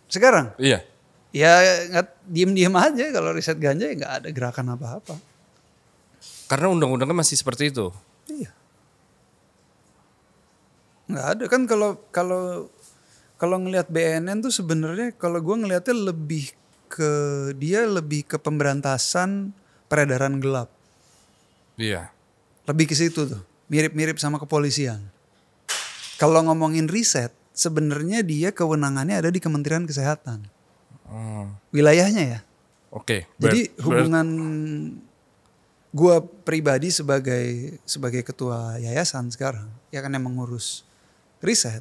Sekarang? Iya. Ya nggak diem-diem aja kalau riset ganja ya nggak ada gerakan apa-apa. Karena undang-undangnya masih seperti itu. Iya. Nggak ada kan kalau kalau kalau ngelihat BNN tuh sebenarnya kalau gue ngelihatnya lebih ke dia lebih ke pemberantasan peredaran gelap. Iya. Lebih ke situ tuh. Mirip-mirip sama kepolisian. Kalau ngomongin riset, sebenarnya dia kewenangannya ada di Kementerian Kesehatan. Hmm. Wilayahnya ya. Oke. Okay. Jadi hubungan gua pribadi sebagai sebagai ketua yayasan sekarang ya kan yang mengurus riset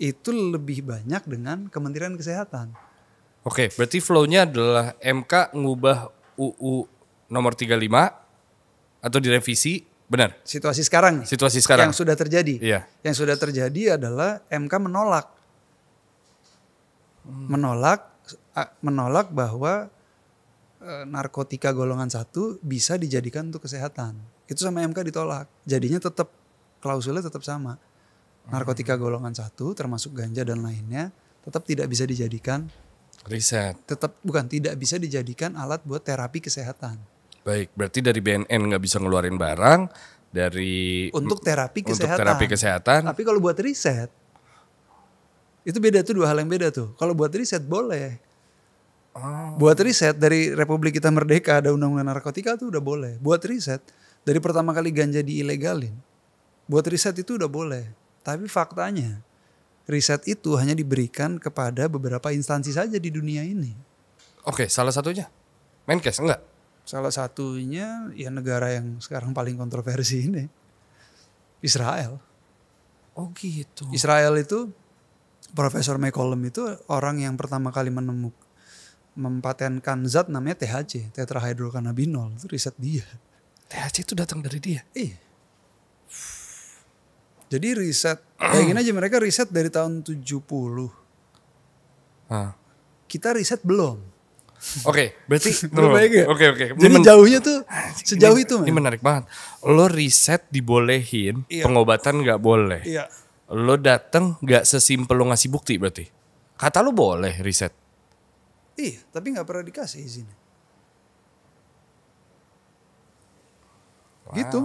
itu lebih banyak dengan Kementerian Kesehatan. Oke, berarti flow-nya adalah MK ngubah UU nomor 35 atau direvisi benar situasi sekarang situasi sekarang yang sudah terjadi iya. yang sudah terjadi adalah MK menolak hmm. menolak menolak bahwa e, narkotika golongan satu bisa dijadikan untuk kesehatan itu sama MK ditolak jadinya tetap klausulnya tetap sama narkotika hmm. golongan satu termasuk ganja dan lainnya tetap tidak bisa dijadikan riset tetap bukan tidak bisa dijadikan alat buat terapi kesehatan Baik, berarti dari BNN nggak bisa ngeluarin barang dari untuk terapi kesehatan. Untuk terapi kesehatan. Tapi kalau buat riset itu beda tuh dua hal yang beda tuh. Kalau buat riset boleh. Oh. Buat riset dari Republik kita merdeka ada undang-undang narkotika tuh udah boleh. Buat riset dari pertama kali ganja diilegalin. Buat riset itu udah boleh. Tapi faktanya riset itu hanya diberikan kepada beberapa instansi saja di dunia ini. Oke, salah satunya Menkes enggak? Salah satunya ya negara yang sekarang paling kontroversi ini. Israel. Oh gitu. Israel itu Profesor McCollum itu orang yang pertama kali menemukan mempatenkan zat namanya THC, tetrahydrokanabinol. Itu riset dia. THC itu datang dari dia. Iya. Jadi riset, kayak gini aja mereka riset dari tahun 70. Hah. Kita riset belum. Oke, okay, berarti lu <laughs> bayangin Oke, oke. Jadi Men jauhnya tuh ah, sejauh ini, itu. Man. Ini menarik banget. Lo riset dibolehin, iya. pengobatan nggak boleh. Iya. Lo dateng nggak sesimpel lo ngasih bukti berarti. Kata lo boleh riset. Iya, tapi nggak pernah dikasih izin. Gitu. Wow. Gitu.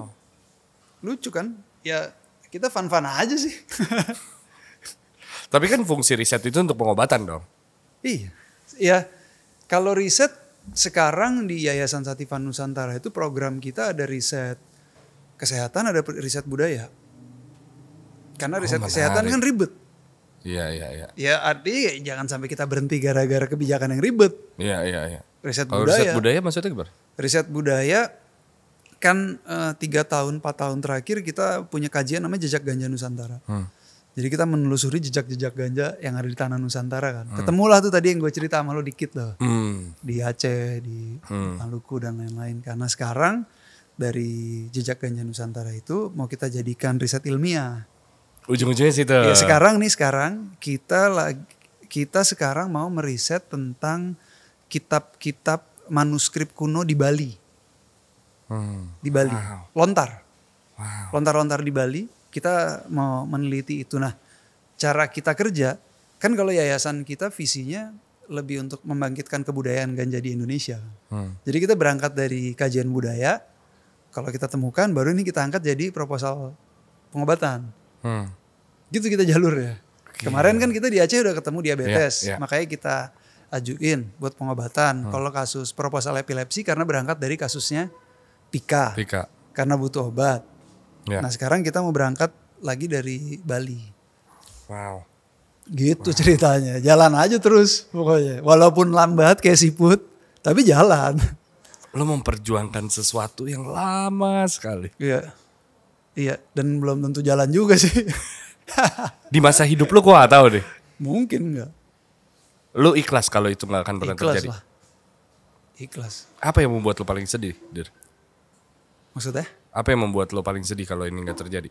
Lucu kan? Ya kita fan-fan aja sih. <laughs> tapi kan fungsi riset itu untuk pengobatan dong. Iya, iya. Kalau riset sekarang di Yayasan Satifan Nusantara itu program kita ada riset kesehatan, ada riset budaya. Karena oh, riset oh, kesehatan kan ribet. Iya, iya, iya. Ya artinya jangan sampai kita berhenti gara-gara kebijakan yang ribet. Iya, iya, iya. Riset Kalau budaya. riset budaya maksudnya gimana? Riset budaya kan eh, tiga uh, tahun, empat tahun terakhir kita punya kajian namanya Jejak Ganja Nusantara. Hmm jadi kita menelusuri jejak-jejak ganja yang ada di tanah Nusantara kan. Hmm. Ketemulah tuh tadi yang gue cerita sama lo dikit loh. Hmm. Di Aceh, di hmm. Maluku dan lain-lain. Karena sekarang dari jejak ganja Nusantara itu mau kita jadikan riset ilmiah. Ujung-ujungnya sih itu. Ya sekarang nih sekarang kita lagi kita sekarang mau meriset tentang kitab-kitab manuskrip kuno di Bali. Hmm. Di Bali. Wow. Lontar. Wow. Lontar-lontar di Bali kita mau meneliti itu. Nah, cara kita kerja kan kalau yayasan kita visinya lebih untuk membangkitkan kebudayaan ganja di Indonesia. Hmm. Jadi kita berangkat dari kajian budaya, kalau kita temukan baru ini kita angkat jadi proposal pengobatan. Hmm. Gitu kita jalur ya. Okay. Kemarin kan kita di Aceh udah ketemu diabetes, yeah, yeah. makanya kita ajuin buat pengobatan. Hmm. Kalau kasus proposal epilepsi karena berangkat dari kasusnya Pika. Pika. Karena butuh obat. Yeah. Nah sekarang kita mau berangkat lagi dari Bali. Wow. Gitu wow. ceritanya. Jalan aja terus pokoknya. Walaupun lambat kayak siput, tapi jalan. Lo memperjuangkan sesuatu yang lama sekali. Iya. Iya, dan belum tentu jalan juga sih. <laughs> Di masa hidup lo kok gak tahu deh. Mungkin enggak. Lo ikhlas kalau itu gak akan pernah ikhlas terjadi. Lah. Ikhlas. Apa yang membuat lo paling sedih, Dir? Maksudnya? Apa yang membuat lo paling sedih kalau ini nggak terjadi?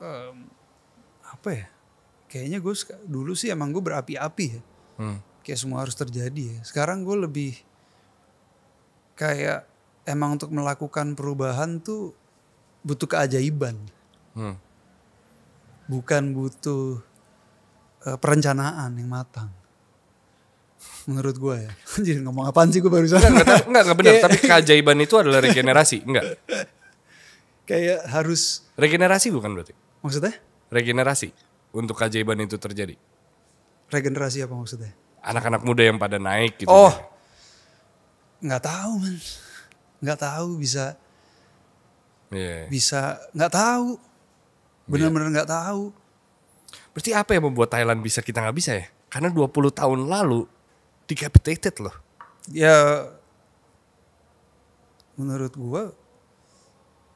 Um, apa ya? Kayaknya gue dulu sih emang gue berapi-api ya. Hmm. Kayak semua harus terjadi ya. Sekarang gue lebih kayak emang untuk melakukan perubahan tuh butuh keajaiban. Hmm. Bukan butuh uh, perencanaan yang matang menurut gue ya. <laughs> Jadi ngomong apaan sih gue barusan? Enggak, enggak, enggak benar. tapi keajaiban itu adalah regenerasi, enggak? <laughs> Kayak harus. Regenerasi bukan berarti? Maksudnya? Regenerasi untuk keajaiban itu terjadi. Regenerasi apa maksudnya? Anak-anak muda yang pada naik gitu. Oh, ya. nggak tahu man, nggak tahu bisa, yeah. bisa nggak tahu, benar-benar nggak tahu. Berarti apa yang membuat Thailand bisa kita nggak bisa ya? Karena 20 tahun lalu decapitated loh. Ya menurut gua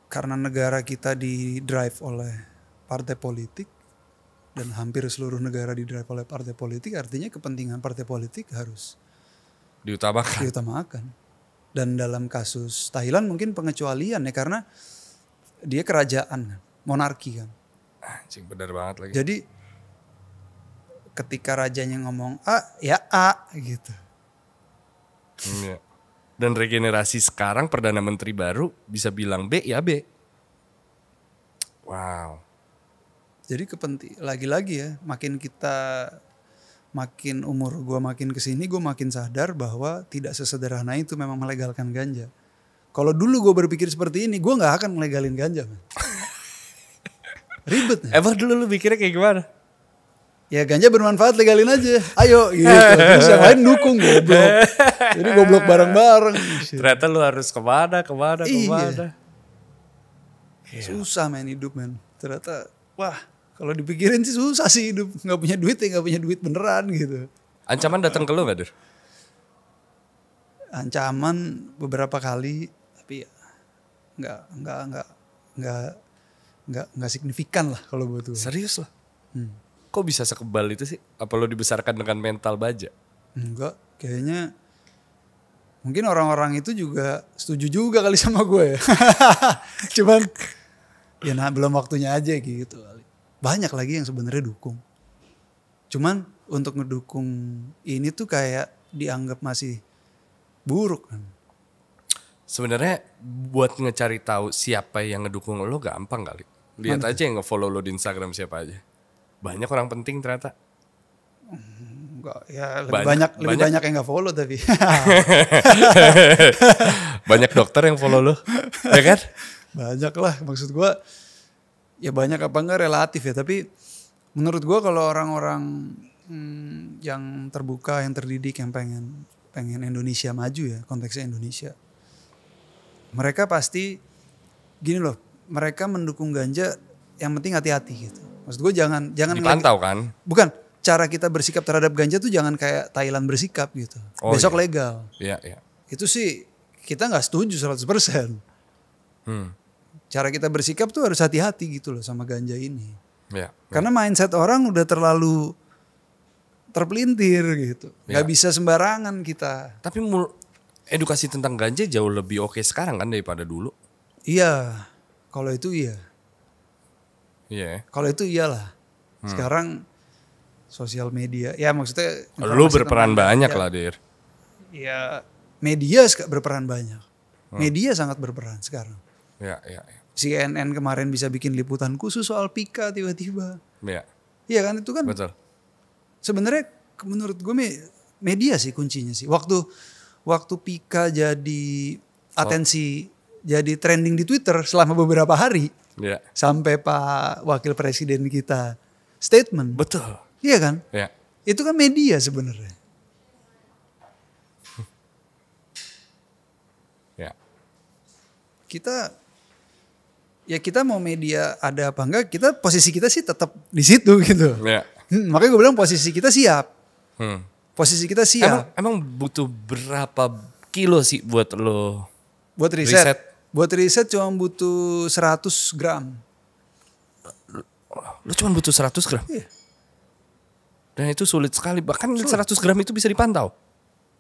karena negara kita di drive oleh partai politik dan hampir seluruh negara di drive oleh partai politik artinya kepentingan partai politik harus diutamakan. Diutamakan. Dan dalam kasus Thailand mungkin pengecualian ya karena dia kerajaan kan, monarki kan. Anjing benar banget lagi. Jadi ketika rajanya ngomong A, ya A gitu. Hmm, ya. Dan regenerasi sekarang perdana menteri baru bisa bilang B ya B. Wow. Jadi kepenting lagi-lagi ya, makin kita makin umur gue makin kesini gue makin sadar bahwa tidak sesederhana itu memang melegalkan ganja. Kalau dulu gue berpikir seperti ini, gue nggak akan melegalin ganja. <laughs> Ribet. Emang dulu lu pikirnya kayak gimana? ya ganja bermanfaat legalin aja ayo gitu terus yang lain dukung goblok jadi goblok bareng-bareng ternyata lu harus kemana kemana iya. kemana iya. susah men hidup men ternyata wah kalau dipikirin sih susah sih hidup nggak punya duit ya nggak punya duit beneran gitu ancaman datang ke lu gak dur ancaman beberapa kali tapi ya, nggak nggak nggak nggak nggak nggak signifikan lah kalau buat gue serius lah hmm kok bisa sekebal itu sih? Apa lo dibesarkan dengan mental baja? Enggak, kayaknya mungkin orang-orang itu juga setuju juga kali sama gue ya. <laughs> Cuman ya nah belum waktunya aja gitu Banyak lagi yang sebenarnya dukung. Cuman untuk ngedukung ini tuh kayak dianggap masih buruk kan. Sebenarnya buat ngecari tahu siapa yang ngedukung lo gampang kali. Lihat Mana aja tuh? yang ngefollow lo di Instagram siapa aja banyak orang penting ternyata Enggak, ya lebih banyak, banyak lebih banyak, banyak yang nggak follow tapi <laughs> banyak dokter yang follow lo ya kan banyak lah maksud gue ya banyak apa enggak relatif ya tapi menurut gue kalau orang-orang hmm, yang terbuka yang terdidik yang pengen pengen Indonesia maju ya konteksnya Indonesia mereka pasti gini loh mereka mendukung ganja yang penting hati-hati gitu Maksud gue jangan jangan dipantau kan? Bukan, cara kita bersikap terhadap ganja tuh jangan kayak Thailand bersikap gitu. Oh, Besok iya. legal. Iya, iya. Itu sih kita nggak setuju 100%. Hmm. Cara kita bersikap tuh harus hati-hati gitu loh sama ganja ini. Iya. iya. Karena iya. mindset orang udah terlalu terpelintir gitu. Iya. Gak bisa sembarangan kita. Tapi mul edukasi tentang ganja jauh lebih oke sekarang kan daripada dulu. Iya. Kalau itu iya. Iya. Yeah. Kalau itu iyalah. Hmm. Sekarang sosial media. Ya maksudnya. Lu berperan tentang, banyak lah Dir. Iya, media berperan banyak. Hmm. Media sangat berperan sekarang. Ya, ya, ya. CNN kemarin bisa bikin liputan khusus soal Pika tiba-tiba. Iya. Iya kan itu kan. Betul. Sebenarnya menurut gue media sih kuncinya sih. Waktu waktu Pika jadi oh. atensi oh. jadi trending di Twitter selama beberapa hari Ya. Sampai Pak Wakil Presiden kita statement. Betul. Iya kan? Ya. Itu kan media sebenarnya. Ya. Kita ya kita mau media ada apa enggak kita posisi kita sih tetap di situ gitu. Ya. Hmm, makanya gue bilang posisi kita siap. Hmm. Posisi kita siap. Emang, emang butuh berapa kilo sih buat lo buat riset? riset? Buat riset cuma butuh 100 gram. lo cuma butuh 100 gram? Iya. Dan itu sulit sekali. Bahkan sulit. 100 gram itu bisa dipantau.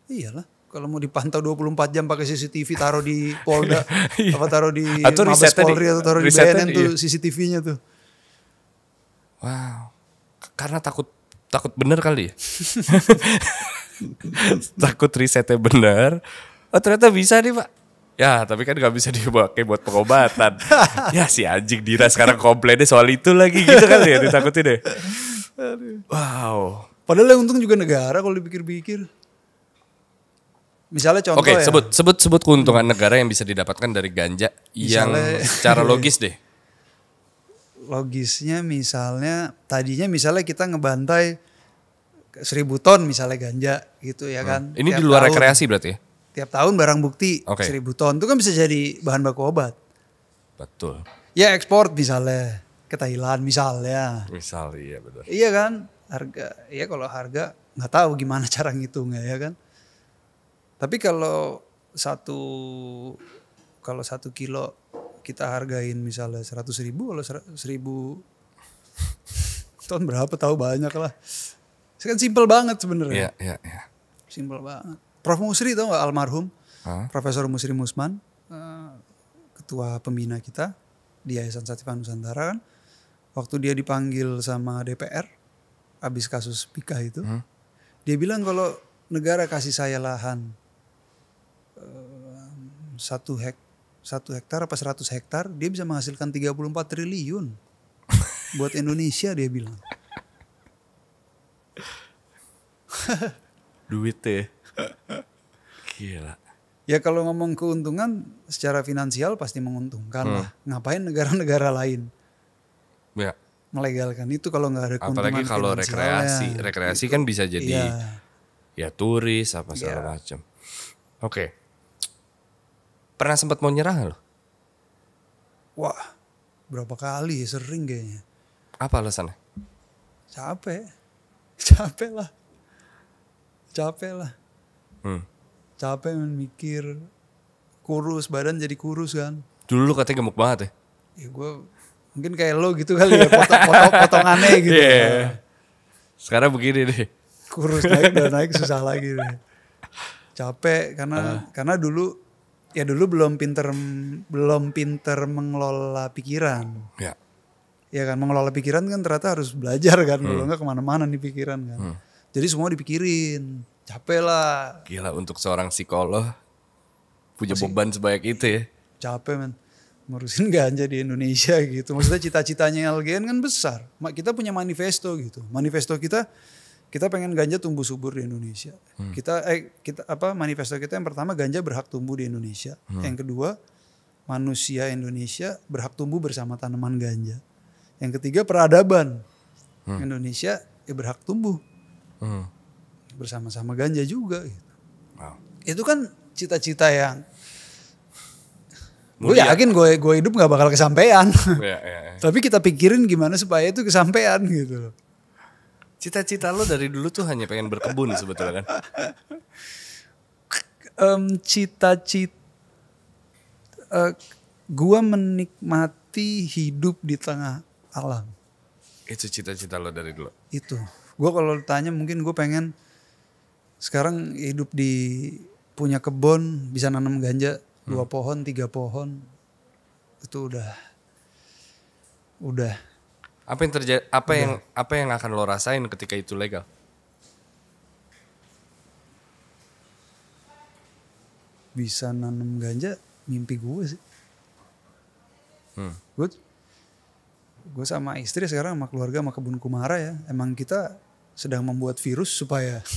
Iyalah. Kalau mau dipantau 24 jam pakai CCTV taruh di <laughs> Polda, iya. apa taruh di atau Mabes Polri di, atau taruh di BNN tuh iya. CCTV-nya tuh. Wow. Karena takut takut bener kali ya. <laughs> <laughs> takut risetnya bener. Oh ternyata bisa nih pak. Ya, tapi kan gak bisa dipakai buat pengobatan. <laughs> ya si anjing Dira sekarang komplainnya soal itu lagi gitu kan ya ditakutin ya. deh. Wow. Padahal yang untung juga negara kalau dipikir-pikir. Misalnya contoh Oke, okay, ya. sebut sebut sebut keuntungan negara yang bisa didapatkan dari ganja misalnya, yang secara logis deh. Logisnya misalnya tadinya misalnya kita ngebantai seribu ton misalnya ganja gitu ya hmm. kan. Ini di luar tahun. rekreasi berarti ya? tiap tahun barang bukti okay. seribu ton itu kan bisa jadi bahan baku obat. Betul. Ya ekspor misalnya ke Thailand misalnya. Misal iya betul. Iya kan harga ya kalau harga nggak tahu gimana <laughs> cara ngitungnya ya kan. Tapi kalau satu kalau satu kilo kita hargain misalnya seratus ribu kalau seribu <laughs> ton berapa tahu banyak lah. Itu kan simpel banget sebenarnya. Iya iya iya. Simpel banget. Prof Musri tau almarhum huh? Profesor Musri Musman eh, ketua pembina kita di Yayasan Sativa Nusantara kan waktu dia dipanggil sama DPR abis kasus Pika itu hmm? dia bilang kalau negara kasih saya lahan eh, satu hek hektar apa seratus hektar dia bisa menghasilkan 34 triliun <laughs> buat Indonesia dia bilang duit ya Gila. Ya kalau ngomong keuntungan secara finansial pasti menguntungkan hmm. lah. Ngapain negara-negara lain? Ya. Melegalkan itu kalau nggak ada keuntungan Apalagi kalau rekreasi, rekreasi itu, kan gitu. bisa jadi ya, ya turis apa iya. segala macam. Oke. Okay. Pernah sempat mau nyerah loh? Wah, berapa kali ya? sering kayaknya. Apa alasannya? Capek. <laughs> Capek lah. Capek lah Hmm. Capek men mikir kurus, badan jadi kurus kan. Dulu lu katanya gemuk banget ya? Ya gue mungkin kayak lo gitu kali ya, potong, <laughs> potong, potongannya gitu. Yeah. Sekarang begini deh. Kurus naik dan naik <laughs> susah lagi deh. Capek karena uh. karena dulu ya dulu belum pinter belum pinter mengelola pikiran. Ya. Ya kan mengelola pikiran kan ternyata harus belajar kan, hmm. kalau nggak kemana-mana nih pikiran kan. Hmm. Jadi semua dipikirin. Capek lah. Gila untuk seorang psikolog punya Masih, beban sebanyak itu ya. Capek men. Ngurusin <laughs> ganja di Indonesia gitu. Maksudnya cita-citanya LGN kan besar. Kita punya manifesto gitu. Manifesto kita kita pengen ganja tumbuh subur di Indonesia. Hmm. Kita eh kita apa manifesto kita yang pertama ganja berhak tumbuh di Indonesia. Hmm. Yang kedua manusia Indonesia berhak tumbuh bersama tanaman ganja. Yang ketiga peradaban hmm. Indonesia ya berhak tumbuh. Hmm bersama-sama ganja juga gitu. Wow. Itu kan cita-cita yang gue yakin gue gue hidup nggak bakal kesampaian. <laughs> Ya, ya, ya. Tapi kita pikirin gimana supaya itu kesampaian gitu Cita-cita lo dari dulu tuh hanya pengen berkebun sebetulnya kan? Um, cita-cita uh, eh, gue menikmati hidup di tengah alam. Itu cita-cita lo dari dulu? Itu. Gue kalau ditanya mungkin gue pengen sekarang hidup di punya kebun bisa nanam ganja hmm. dua pohon tiga pohon itu udah udah apa yang terjadi apa udah. yang apa yang akan lo rasain ketika itu legal bisa nanam ganja mimpi gue sih hmm. gue gue sama istri sekarang sama keluarga sama kebun kumara ya emang kita sedang membuat virus supaya <laughs>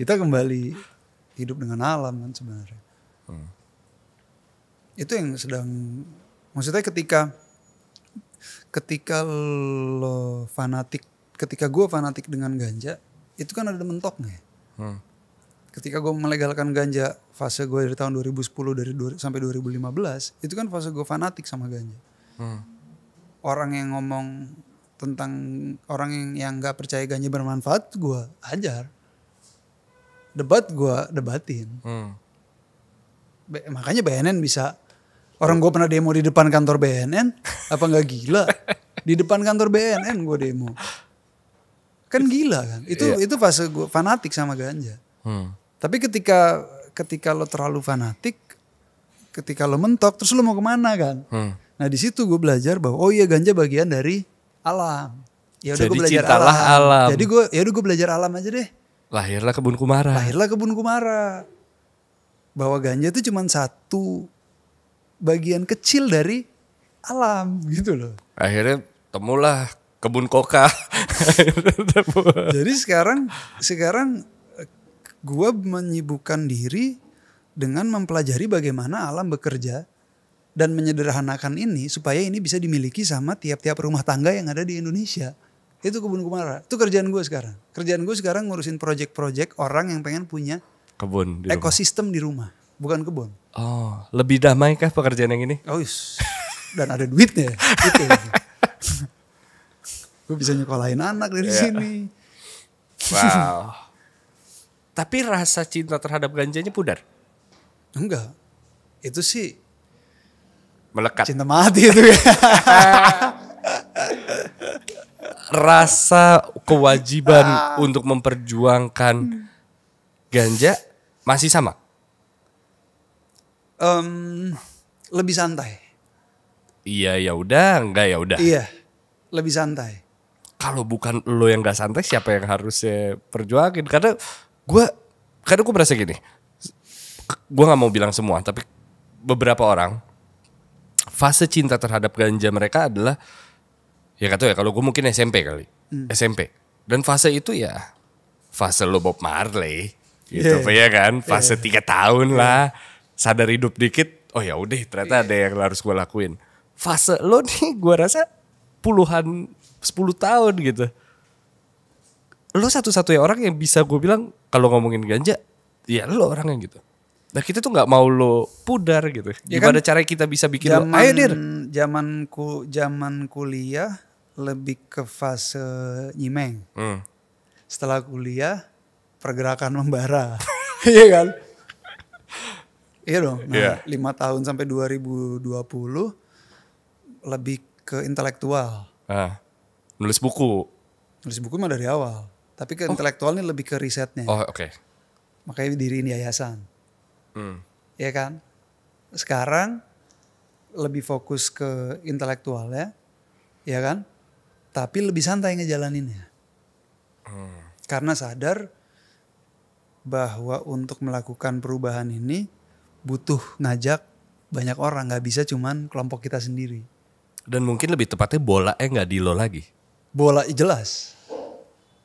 kita kembali hidup dengan alam kan sebenarnya. Hmm. Itu yang sedang maksudnya ketika ketika lo fanatik, ketika gue fanatik dengan ganja, itu kan ada mentoknya. Ya. Hmm. Ketika gue melegalkan ganja fase gue dari tahun 2010 dari du, sampai 2015, itu kan fase gue fanatik sama ganja. Hmm. Orang yang ngomong tentang orang yang yang nggak percaya ganja bermanfaat, gue ajar debat gue debatin. Hmm. Be makanya BNN bisa orang gue pernah demo di depan kantor BNN apa nggak gila <laughs> di depan kantor BNN gue demo kan gila kan itu yeah. itu fase gue fanatik sama ganja hmm. tapi ketika ketika lo terlalu fanatik ketika lo mentok terus lo mau kemana kan hmm. nah di situ gue belajar bahwa oh iya ganja bagian dari alam ya udah gue belajar alam. alam jadi gue ya udah gue belajar alam aja deh Lahirlah kebun Kumara. Lahirlah kebun Kumara. Bahwa ganja itu cuma satu bagian kecil dari alam gitu loh. Akhirnya temulah kebun koka. <laughs> Jadi sekarang sekarang gua menyibukkan diri dengan mempelajari bagaimana alam bekerja dan menyederhanakan ini supaya ini bisa dimiliki sama tiap-tiap rumah tangga yang ada di Indonesia. Itu kebun Kumara. Itu kerjaan gue sekarang. Kerjaan gue sekarang ngurusin project-project orang yang pengen punya kebun di ekosistem rumah. di rumah, bukan kebun. Oh, lebih damai kah pekerjaan yang ini? Oh, yes. dan ada duitnya. gitu. <laughs> gue bisa nyekolahin anak dari yeah. sini. Wow. Tapi rasa cinta terhadap ganjanya pudar? Enggak. Itu sih melekat. Cinta mati itu ya. <laughs> rasa kewajiban ah. untuk memperjuangkan hmm. ganja masih sama? Um, lebih santai. Iya ya udah, enggak ya udah. Iya, lebih santai. Kalau bukan lo yang gak santai, siapa yang harusnya perjuangin? Karena gue, karena gue merasa gini, gue nggak mau bilang semua, tapi beberapa orang fase cinta terhadap ganja mereka adalah ya katanya ya kalau gue mungkin SMP kali hmm. SMP dan fase itu ya fase lo Bob Marley gitu yeah. Iya. ya kan iya, fase iya. tiga tahun lah sadar hidup dikit oh ya udah ternyata yeah. ada yang harus gue lakuin fase lo <laughs> nih gue rasa puluhan sepuluh tahun gitu lo satu-satunya orang yang bisa gue bilang kalau ngomongin ganja ya lo orang yang gitu Nah kita tuh nggak mau lo pudar gitu. Ya kan, Gimana kan? cara kita bisa bikin zaman, lo? Ayo dir. Zamanku zaman kuliah lebih ke fase nyimeng. Hmm. Setelah kuliah pergerakan membara. <laughs> iya kan? Iya dong. Nah, yeah. 5 tahun sampai 2020 lebih ke intelektual. Ah. Nulis buku. Nulis buku mah dari awal, tapi ke oh. intelektualnya lebih ke risetnya. Oh, oke. Okay. Makanya ini yayasan. Hmm. Iya kan? Sekarang lebih fokus ke intelektual ya iya kan? tapi lebih santai ngejalaninnya. Hmm. Karena sadar bahwa untuk melakukan perubahan ini butuh ngajak banyak orang, nggak bisa cuman kelompok kita sendiri. Dan mungkin lebih tepatnya bola eh nggak di lo lagi. Bola jelas.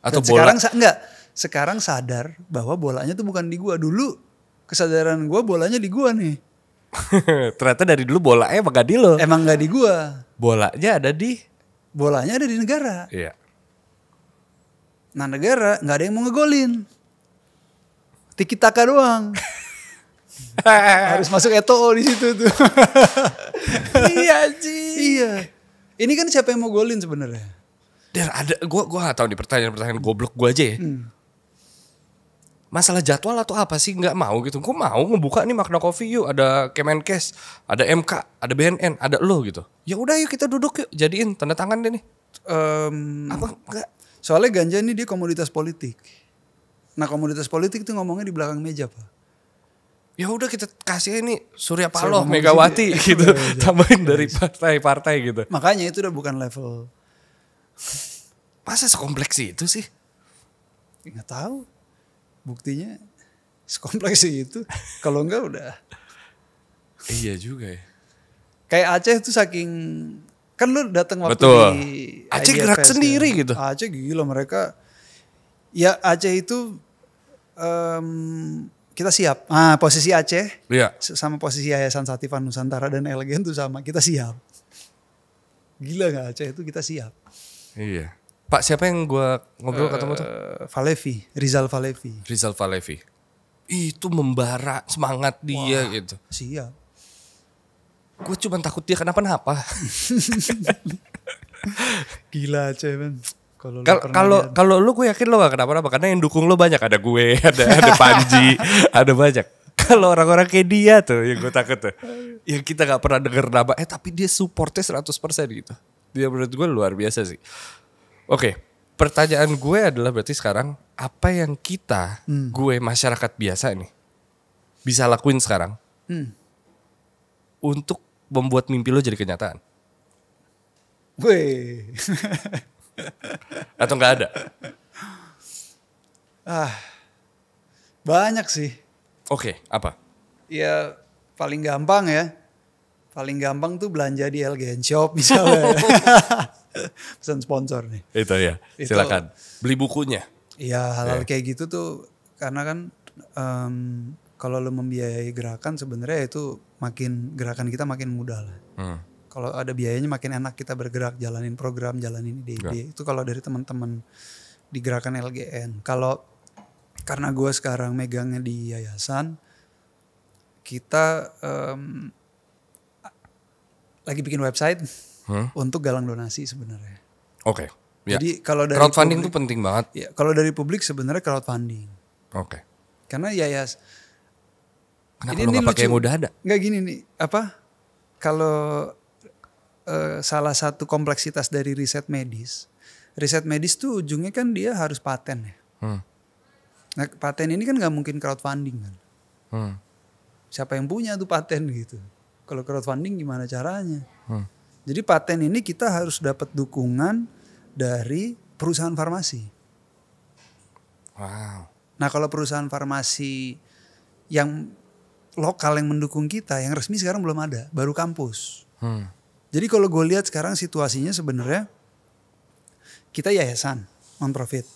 Atau Dan bola... sekarang enggak. Sekarang sadar bahwa bolanya tuh bukan di gua dulu. Kesadaran gua bolanya di gua nih. <laughs> Ternyata dari dulu bola emang eh, gak di lo. Emang gak di gua. Bolanya ada di bolanya ada di negara. Iya. Nah negara nggak ada yang mau ngegolin. Tiki taka doang. <laughs> Harus masuk Eto'o di situ tuh. <laughs> iya sih Iya. Ini kan siapa yang mau golin sebenarnya? Dan ada, gue gue gak tau di pertanyaan-pertanyaan goblok gue aja ya. Hmm masalah jadwal atau apa sih nggak mau gitu. Gue mau ngebuka nih makna Coffee yuk ada Kemenkes, ada MK, ada BNN, ada lo gitu. Ya udah yuk kita duduk yuk jadiin tanda tangan deh nih. Um, apa enggak? Soalnya ganja ini dia komoditas politik. Nah komoditas politik itu ngomongnya di belakang meja pak. Ya udah kita kasih ini Surya Paloh, Megawati sini, <laughs> gitu, ya, tambahin iya, dari iya. partai-partai gitu. Makanya itu udah bukan level. Masa sekompleks itu sih? Nggak tahu buktinya sekompleks <laughs> itu kalau enggak udah iya juga ya kayak Aceh itu saking kan lu datang waktu Betul. di Aceh IDFS gerak sendiri kan? gitu Aceh gila mereka ya Aceh itu um, kita siap ah posisi Aceh iya. sama posisi Yayasan Satifan Nusantara dan elegen tuh sama kita siap gila nggak Aceh itu kita siap iya Pak siapa yang gue ngobrol uh, ketemu tuh? Eh, Valevi, Rizal Valevi. Rizal Valevi. Itu membara semangat dia Wah, gitu. Siap. Gue cuma takut dia kenapa-napa. <laughs> Gila cuman. Kalau kalau kalau lu gue yakin lu gak kenapa-napa karena yang dukung lu banyak ada gue, <laughs> ada ada Panji, <laughs> ada banyak. Kalau orang-orang kayak dia tuh yang gue takut tuh. yang kita gak pernah denger nama eh tapi dia supportnya 100% gitu. Dia menurut gue luar biasa sih. Oke, pertanyaan gue adalah berarti sekarang apa yang kita, hmm. gue masyarakat biasa ini bisa lakuin sekarang hmm. untuk membuat mimpi lo jadi kenyataan? Gue <laughs> Atau nggak ada? Ah, banyak sih. Oke, okay, apa? Ya paling gampang ya. Paling gampang tuh belanja di LGN Shop misalnya. <laughs> <laughs> pesan sponsor nih. Itu ya, silakan. Beli bukunya. Iya, hal-hal yeah. kayak gitu tuh karena kan um, kalau lo membiayai gerakan sebenarnya itu makin gerakan kita makin mudah lah. Hmm. Kalau ada biayanya makin enak kita bergerak, jalanin program, jalanin ide-ide. Iya. Itu kalau dari teman-teman di gerakan LGN. Kalau karena gue sekarang megangnya di yayasan, kita um, lagi bikin website hmm? untuk galang donasi sebenarnya. Oke. Okay. Ya. Jadi kalau dari crowdfunding itu penting banget. Ya, kalau dari publik sebenarnya crowdfunding. Oke. Okay. Karena ya, ya. Kenapa ini, lu gak pakai mudah ada? Enggak gini nih, apa? Kalau uh, salah satu kompleksitas dari riset medis, riset medis tuh ujungnya kan dia harus paten ya. Hmm. Nah paten ini kan nggak mungkin crowdfunding kan. Hmm. Siapa yang punya tuh paten gitu. Kalau crowdfunding gimana caranya? Hmm. Jadi paten ini kita harus dapat dukungan dari perusahaan farmasi. Wow. Nah kalau perusahaan farmasi yang lokal yang mendukung kita, yang resmi sekarang belum ada, baru kampus. Hmm. Jadi kalau gue lihat sekarang situasinya sebenarnya kita yayasan non profit.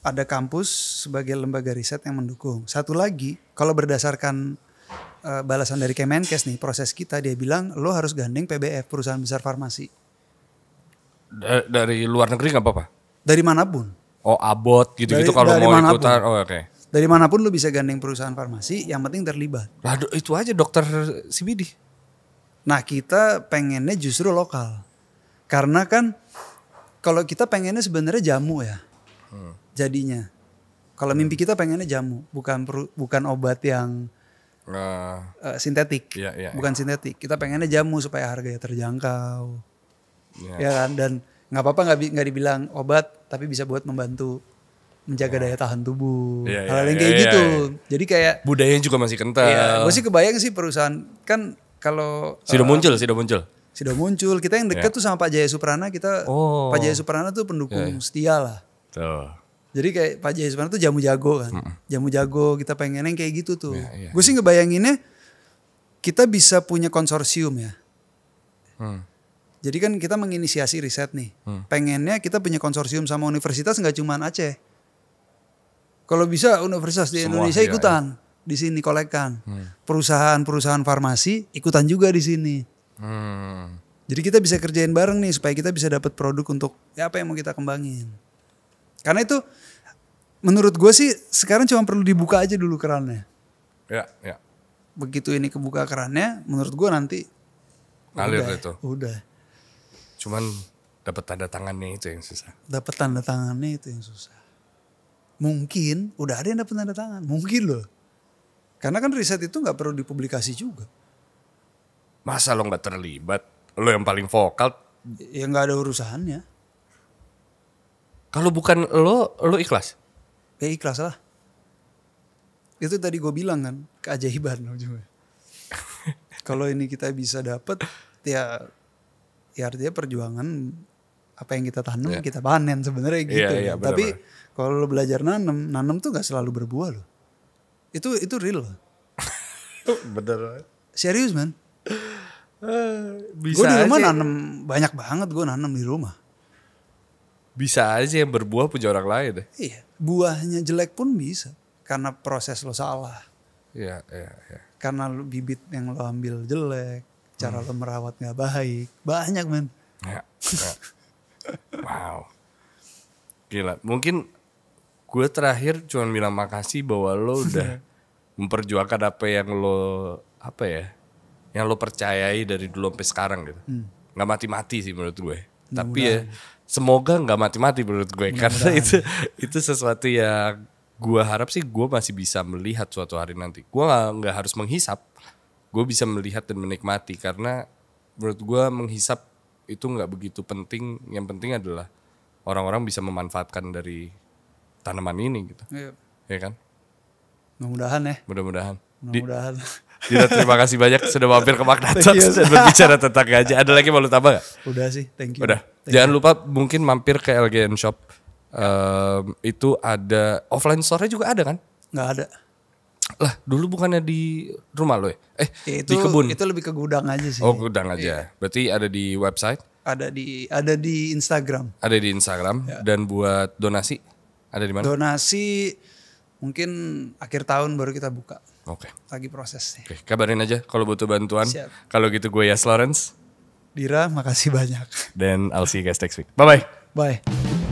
Ada kampus sebagai lembaga riset yang mendukung. Satu lagi kalau berdasarkan Eh, balasan dari Kemenkes nih proses kita dia bilang lo harus gandeng PBF perusahaan besar farmasi. D dari luar negeri nggak apa-apa? Dari manapun. Oh abot gitu-gitu kalau mau manapun. ikutan. Oh oke. Okay. Dari manapun lo bisa gandeng perusahaan farmasi, yang penting terlibat. Lah itu aja dokter CBD. Nah kita pengennya justru lokal. Karena kan kalau kita pengennya sebenarnya jamu ya. Hmm. Jadinya. Kalau mimpi kita pengennya jamu, bukan bukan obat yang uh, uh, sintetik, yeah, yeah, iya. bukan sintetik. Kita pengennya jamu supaya harganya terjangkau, yeah. ya iya kan? Dan nggak apa-apa nggak nggak dibilang obat, tapi bisa buat membantu menjaga iya. daya tahan tubuh, yeah, hal-hal yeah, yang kayak yeah, gitu. Yeah. Jadi kayak budayanya juga masih kental. masih gue sih kebayang sih perusahaan kan kalau sudah eh, uh, muncul, sudah muncul. Sudah muncul. Kita yang deket yeah. tuh sama Pak Jaya Suprana, kita oh. Pak Jaya Suprana tuh pendukung yeah. setia lah. Tuh. Jadi kayak Pak Jaya tuh jamu jago kan. Mm. Jamu jago kita pengen yang kayak gitu tuh. Yeah, yeah, Gue sih iya. ngebayanginnya kita bisa punya konsorsium ya. Mm. Jadi kan kita menginisiasi riset nih. Hmm. Pengennya kita punya konsorsium sama universitas nggak cuma Aceh. Kalau bisa universitas di Semua, Indonesia iya, ikutan iya. di sini kolekkan. Hmm. Perusahaan-perusahaan farmasi ikutan juga di sini. Hmm. Jadi kita bisa kerjain bareng nih supaya kita bisa dapat produk untuk ya apa yang mau kita kembangin. Karena itu menurut gue sih sekarang cuma perlu dibuka aja dulu kerannya. Ya, ya. Begitu ini kebuka kerannya, menurut gue nanti ngalir udah, itu. Udah. Cuman dapat tanda tangannya itu yang susah. Dapat tanda tangannya itu yang susah. Mungkin udah ada yang dapat tanda tangan, mungkin loh. Karena kan riset itu nggak perlu dipublikasi juga. Masa lo nggak terlibat? Lo yang paling vokal. Ya nggak ada urusannya. Kalau bukan lo, lo ikhlas? Ya ikhlas lah. Itu tadi gue bilang kan, keajaiban <laughs> Kalau ini kita bisa dapet, ya, ya artinya perjuangan apa yang kita tanam yeah. kita panen sebenarnya iya, gitu. Yeah, yeah, Tapi kalau lo belajar nanam, nanam tuh gak selalu berbuah lo. Itu itu real. Loh. <laughs> bener. Serius man. Uh, eh, gue di rumah nanam banyak banget gue nanam di rumah bisa aja yang berbuah punya orang lain. Ya. Iya, buahnya jelek pun bisa karena proses lo salah. Iya, iya, iya. Karena bibit yang lo ambil jelek, cara hmm. lo merawat nggak baik, banyak men. Ya, ya. wow, gila. Mungkin gue terakhir cuma bilang makasih bahwa lo udah <laughs> memperjuangkan apa yang lo apa ya, yang lo percayai dari dulu sampai sekarang gitu. Hmm. mati-mati sih menurut gue. Tapi ya semoga nggak mati-mati menurut gue karena itu itu sesuatu yang gue harap sih gue masih bisa melihat suatu hari nanti gue nggak harus menghisap gue bisa melihat dan menikmati karena menurut gue menghisap itu nggak begitu penting yang penting adalah orang-orang bisa memanfaatkan dari tanaman ini gitu iya. ya kan mudah-mudahan ya mudah-mudahan mudah-mudahan Dina terima kasih banyak sudah mampir ke Talks dan berbicara tentang gajah. Ada lagi mau lu tambah gak? Udah sih, thank you. Udah. Thank Jangan you. lupa mungkin mampir ke LGN Shop. Um, itu ada offline store-nya juga ada kan? Gak ada. Lah, dulu bukannya di rumah lo ya? Eh, ya, itu, di kebun. Itu lebih ke gudang aja sih. Oh, gudang aja. Ya. Berarti ada di website? Ada di ada di Instagram. Ada di Instagram ya. dan buat donasi ada di mana? Donasi mungkin akhir tahun baru kita buka. Oke. Okay. Lagi prosesnya. Oke, okay. kabarin aja kalau butuh bantuan. Kalau gitu gue ya, Lawrence. Dira, makasih banyak. Dan I'll see you guys next week. Bye-bye. Bye. -bye. Bye.